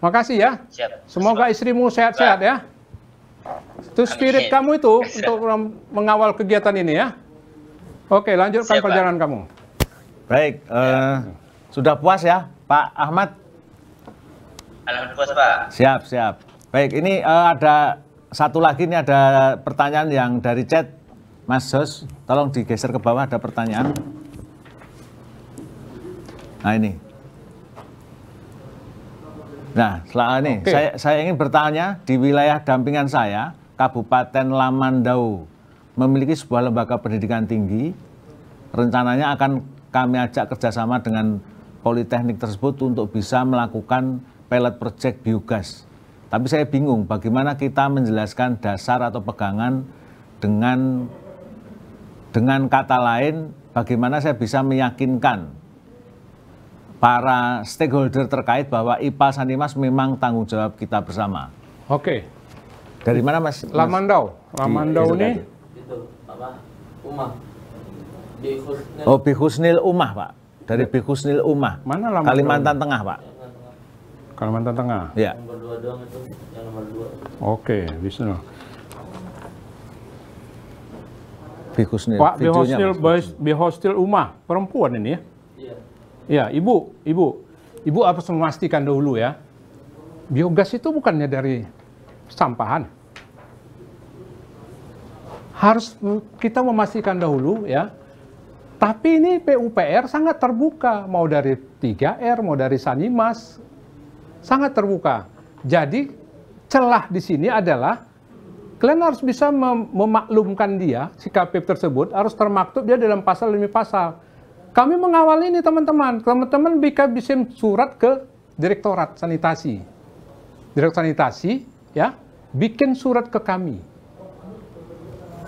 Makasih ya. Semoga istrimu sehat-sehat ya. Itu spirit kamu itu untuk mengawal kegiatan ini ya. Oke, lanjutkan perjalanan kamu. Baik, uh, sudah puas ya Pak Ahmad? Alhamdulillah Pak. Siap, siap. Baik, ini uh, ada satu lagi ini ada pertanyaan yang dari chat Mas Jos, tolong digeser ke bawah ada pertanyaan. Nah ini. Nah, setelah ini okay. saya, saya ingin bertanya di wilayah dampingan saya, Kabupaten Lamandau memiliki sebuah lembaga pendidikan tinggi. Rencananya akan kami ajak kerjasama dengan Politeknik tersebut untuk bisa melakukan pilot project biogas. Tapi saya bingung bagaimana kita menjelaskan dasar atau pegangan dengan dengan kata lain bagaimana saya bisa meyakinkan para stakeholder terkait bahwa IPA Sanimas memang tanggung jawab kita bersama. Oke. Dari mana Mas? Lamandau. Lamandau ini Umah. Oh, Bihusnil Umah, Pak. Dari ya. Bihusnil Umah. Mana Lamandau? Kalimantan Tengah, Pak. Kalimantan Tengah. Ya. Nomor dua doang itu yang nomor dua. Oke, Wisnu. Bihusnil. Pak Bihosnil, Bihosnil Umah, perempuan ini ya? Iya. Ya, Ibu, Ibu. Ibu apa memastikan dulu ya. Biogas itu bukannya dari sampahan. Harus kita memastikan dahulu ya. Tapi ini PUPR sangat terbuka, mau dari 3R, mau dari Sanimas, sangat terbuka. Jadi celah di sini adalah kalian harus bisa mem memaklumkan dia sikap tersebut harus termaktub dia dalam pasal demi pasal. Kami mengawal ini teman-teman. Teman-teman bisa bisa surat ke Direktorat Sanitasi. Direktorat Sanitasi ya bikin surat ke kami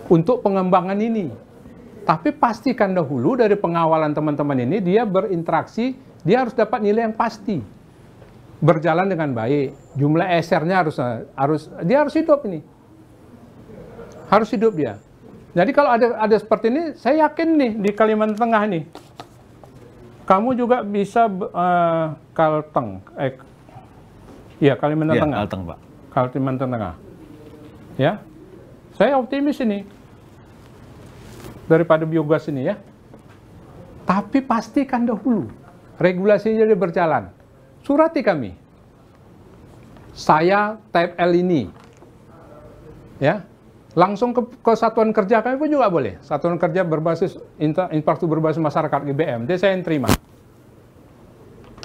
untuk pengembangan ini. Tapi pastikan dahulu dari pengawalan teman-teman ini dia berinteraksi, dia harus dapat nilai yang pasti berjalan dengan baik. Jumlah esernya harus harus dia harus hidup ini. Harus hidup dia. Jadi kalau ada ada seperti ini, saya yakin nih di Kalimantan Tengah nih, kamu juga bisa uh, Kalteng, eh, iya Kalimantan ya, Tengah. Kalteng pak. Kalimantan Tengah, ya. Saya optimis ini daripada biogas ini ya. Tapi pastikan dahulu regulasinya jadi berjalan surati kami. Saya type L ini. Ya. Langsung ke, ke satuan kerja kami pun juga boleh. Satuan kerja berbasis infrastruktur berbasis masyarakat IBM. Jadi saya yang terima.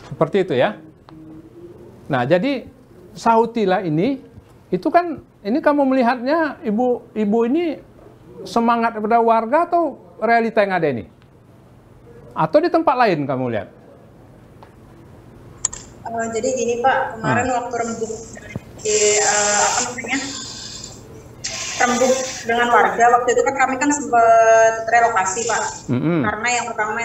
Seperti itu ya. Nah, jadi Sautila ini itu kan ini kamu melihatnya ibu ibu ini semangat kepada warga atau realita yang ada ini? Atau di tempat lain kamu lihat? Uh, jadi gini Pak, kemarin hmm. waktu rembuk di uh, apa namanya rembuk dengan warga waktu itu kan kami kan sempat relokasi Pak, hmm. karena yang pertama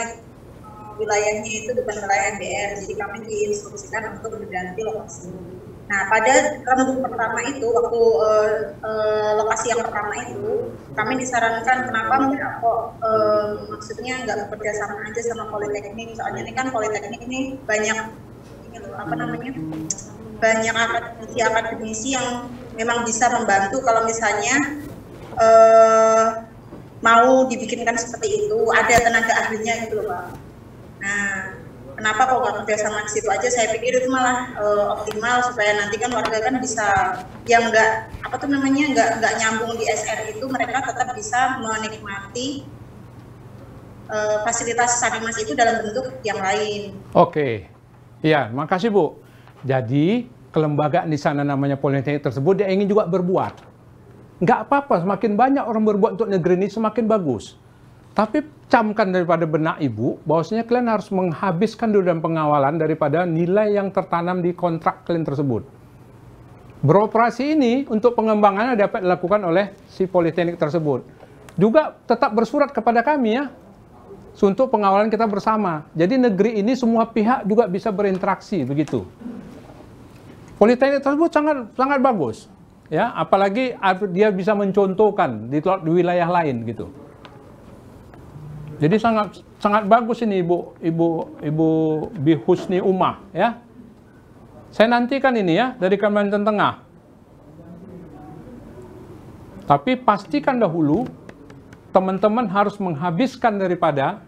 wilayahnya itu bukan wilayah MBR, jadi kami diinstruksikan untuk berganti lokasi. Nah, pada rembuk pertama itu, waktu uh, uh, lokasi yang pertama itu, kami disarankan kenapa kok maksudnya nggak bekerja sama aja sama politeknik, soalnya ini kan politeknik ini banyak apa namanya banyak akademisi akademisi yang memang bisa membantu kalau misalnya eh, mau dibikinkan seperti itu ada tenaga ahlinya gitu loh pak. Nah kenapa kok nggak kerjasama di situ aja? Saya pikir itu malah eh, optimal supaya nanti kan warga kan bisa yang nggak apa tuh namanya nggak nggak nyambung di SR itu mereka tetap bisa menikmati eh, fasilitas Sanimas itu dalam bentuk yang lain. Oke. Iya, makasih Bu. Jadi kelembagaan di sana namanya politeknik tersebut dia ingin juga berbuat. Nggak apa-apa, semakin banyak orang berbuat untuk negeri ini semakin bagus. Tapi camkan daripada benak ibu, bahwasanya kalian harus menghabiskan dulu dan pengawalan daripada nilai yang tertanam di kontrak kalian tersebut. Beroperasi ini untuk pengembangannya dapat dilakukan oleh si politeknik tersebut. Juga tetap bersurat kepada kami ya, untuk pengawalan kita bersama. Jadi negeri ini semua pihak juga bisa berinteraksi begitu. Politeknik tersebut sangat sangat bagus, ya. Apalagi dia bisa mencontohkan di, wilayah lain gitu. Jadi sangat sangat bagus ini ibu ibu ibu Bihusni Umah ya. Saya nantikan ini ya dari Kalimantan Tengah. Tapi pastikan dahulu teman-teman harus menghabiskan daripada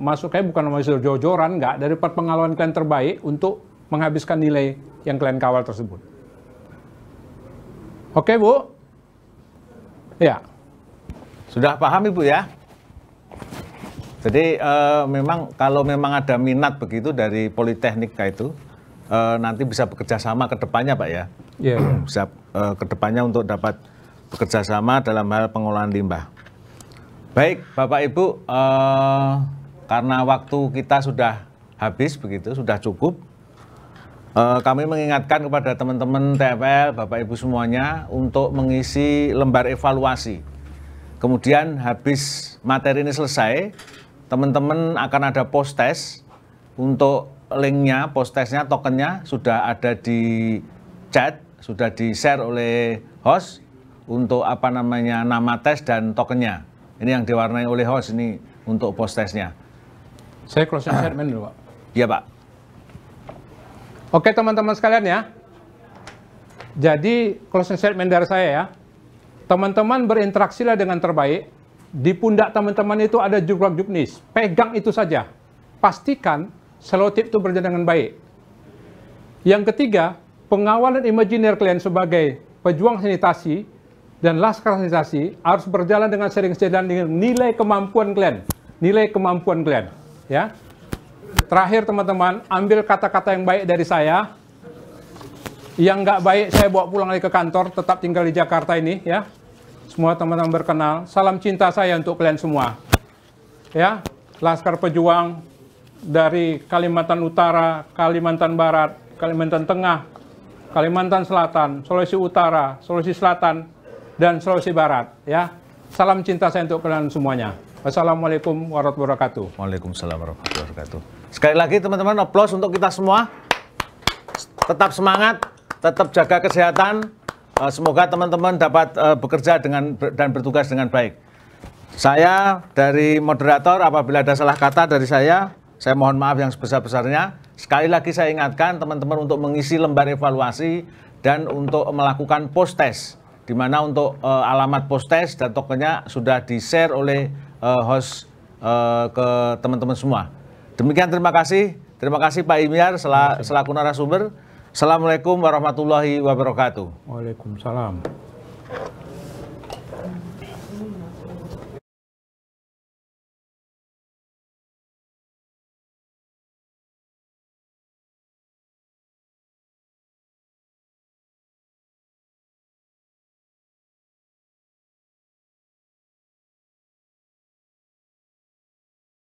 masuknya bukan hasil jor-joran, nggak. Dari pengalaman kalian terbaik untuk menghabiskan nilai yang kalian kawal tersebut. Oke, Bu? Ya. Sudah paham, Ibu, ya? Jadi, uh, memang kalau memang ada minat begitu dari Politeknik itu, uh, nanti bisa bekerja sama ke depannya, Pak, ya? Iya. Yeah. bisa uh, ke depannya untuk dapat bekerja sama dalam hal pengolahan limbah. Baik, Bapak, Ibu, Uh, karena waktu kita sudah habis begitu, sudah cukup. Eh, kami mengingatkan kepada teman-teman TFL, Bapak Ibu semuanya untuk mengisi lembar evaluasi. Kemudian habis materi ini selesai, teman-teman akan ada post test untuk linknya, post testnya, tokennya sudah ada di chat, sudah di share oleh host untuk apa namanya nama tes dan tokennya. Ini yang diwarnai oleh host ini untuk post testnya. Saya closing ah. statement dulu, Pak. Iya, Pak. Oke, teman-teman sekalian ya. Jadi, closing statement dari saya ya. Teman-teman berinteraksilah dengan terbaik. Di pundak teman-teman itu ada jubrak jubnis. Pegang itu saja. Pastikan selotip itu berjalan dengan baik. Yang ketiga, pengawalan imajiner kalian sebagai pejuang sanitasi dan laskar sanitasi harus berjalan dengan sering sejalan dengan nilai kemampuan kalian. Nilai kemampuan kalian. Ya. Terakhir teman-teman, ambil kata-kata yang baik dari saya. Yang nggak baik saya bawa pulang lagi ke kantor, tetap tinggal di Jakarta ini ya. Semua teman-teman berkenal, salam cinta saya untuk kalian semua. Ya, Laskar Pejuang dari Kalimantan Utara, Kalimantan Barat, Kalimantan Tengah, Kalimantan Selatan, Sulawesi Utara, Sulawesi Selatan, dan Sulawesi Barat. Ya, salam cinta saya untuk kalian semuanya. Assalamualaikum warahmatullahi wabarakatuh. Waalaikumsalam warahmatullahi wabarakatuh. Sekali lagi teman-teman aplaus untuk kita semua. Tetap semangat, tetap jaga kesehatan. Eh, semoga teman-teman dapat eh, bekerja dengan dan bertugas dengan baik. Saya dari moderator apabila ada salah kata dari saya, saya mohon maaf yang sebesar-besarnya. Sekali lagi saya ingatkan teman-teman untuk mengisi lembar evaluasi dan untuk melakukan post test di mana untuk eh, alamat post test dan tokennya sudah di-share oleh uh, host uh, ke teman-teman semua. Demikian terima kasih. Terima kasih Pak Imiar sel selaku narasumber. Assalamualaikum warahmatullahi wabarakatuh. Waalaikumsalam.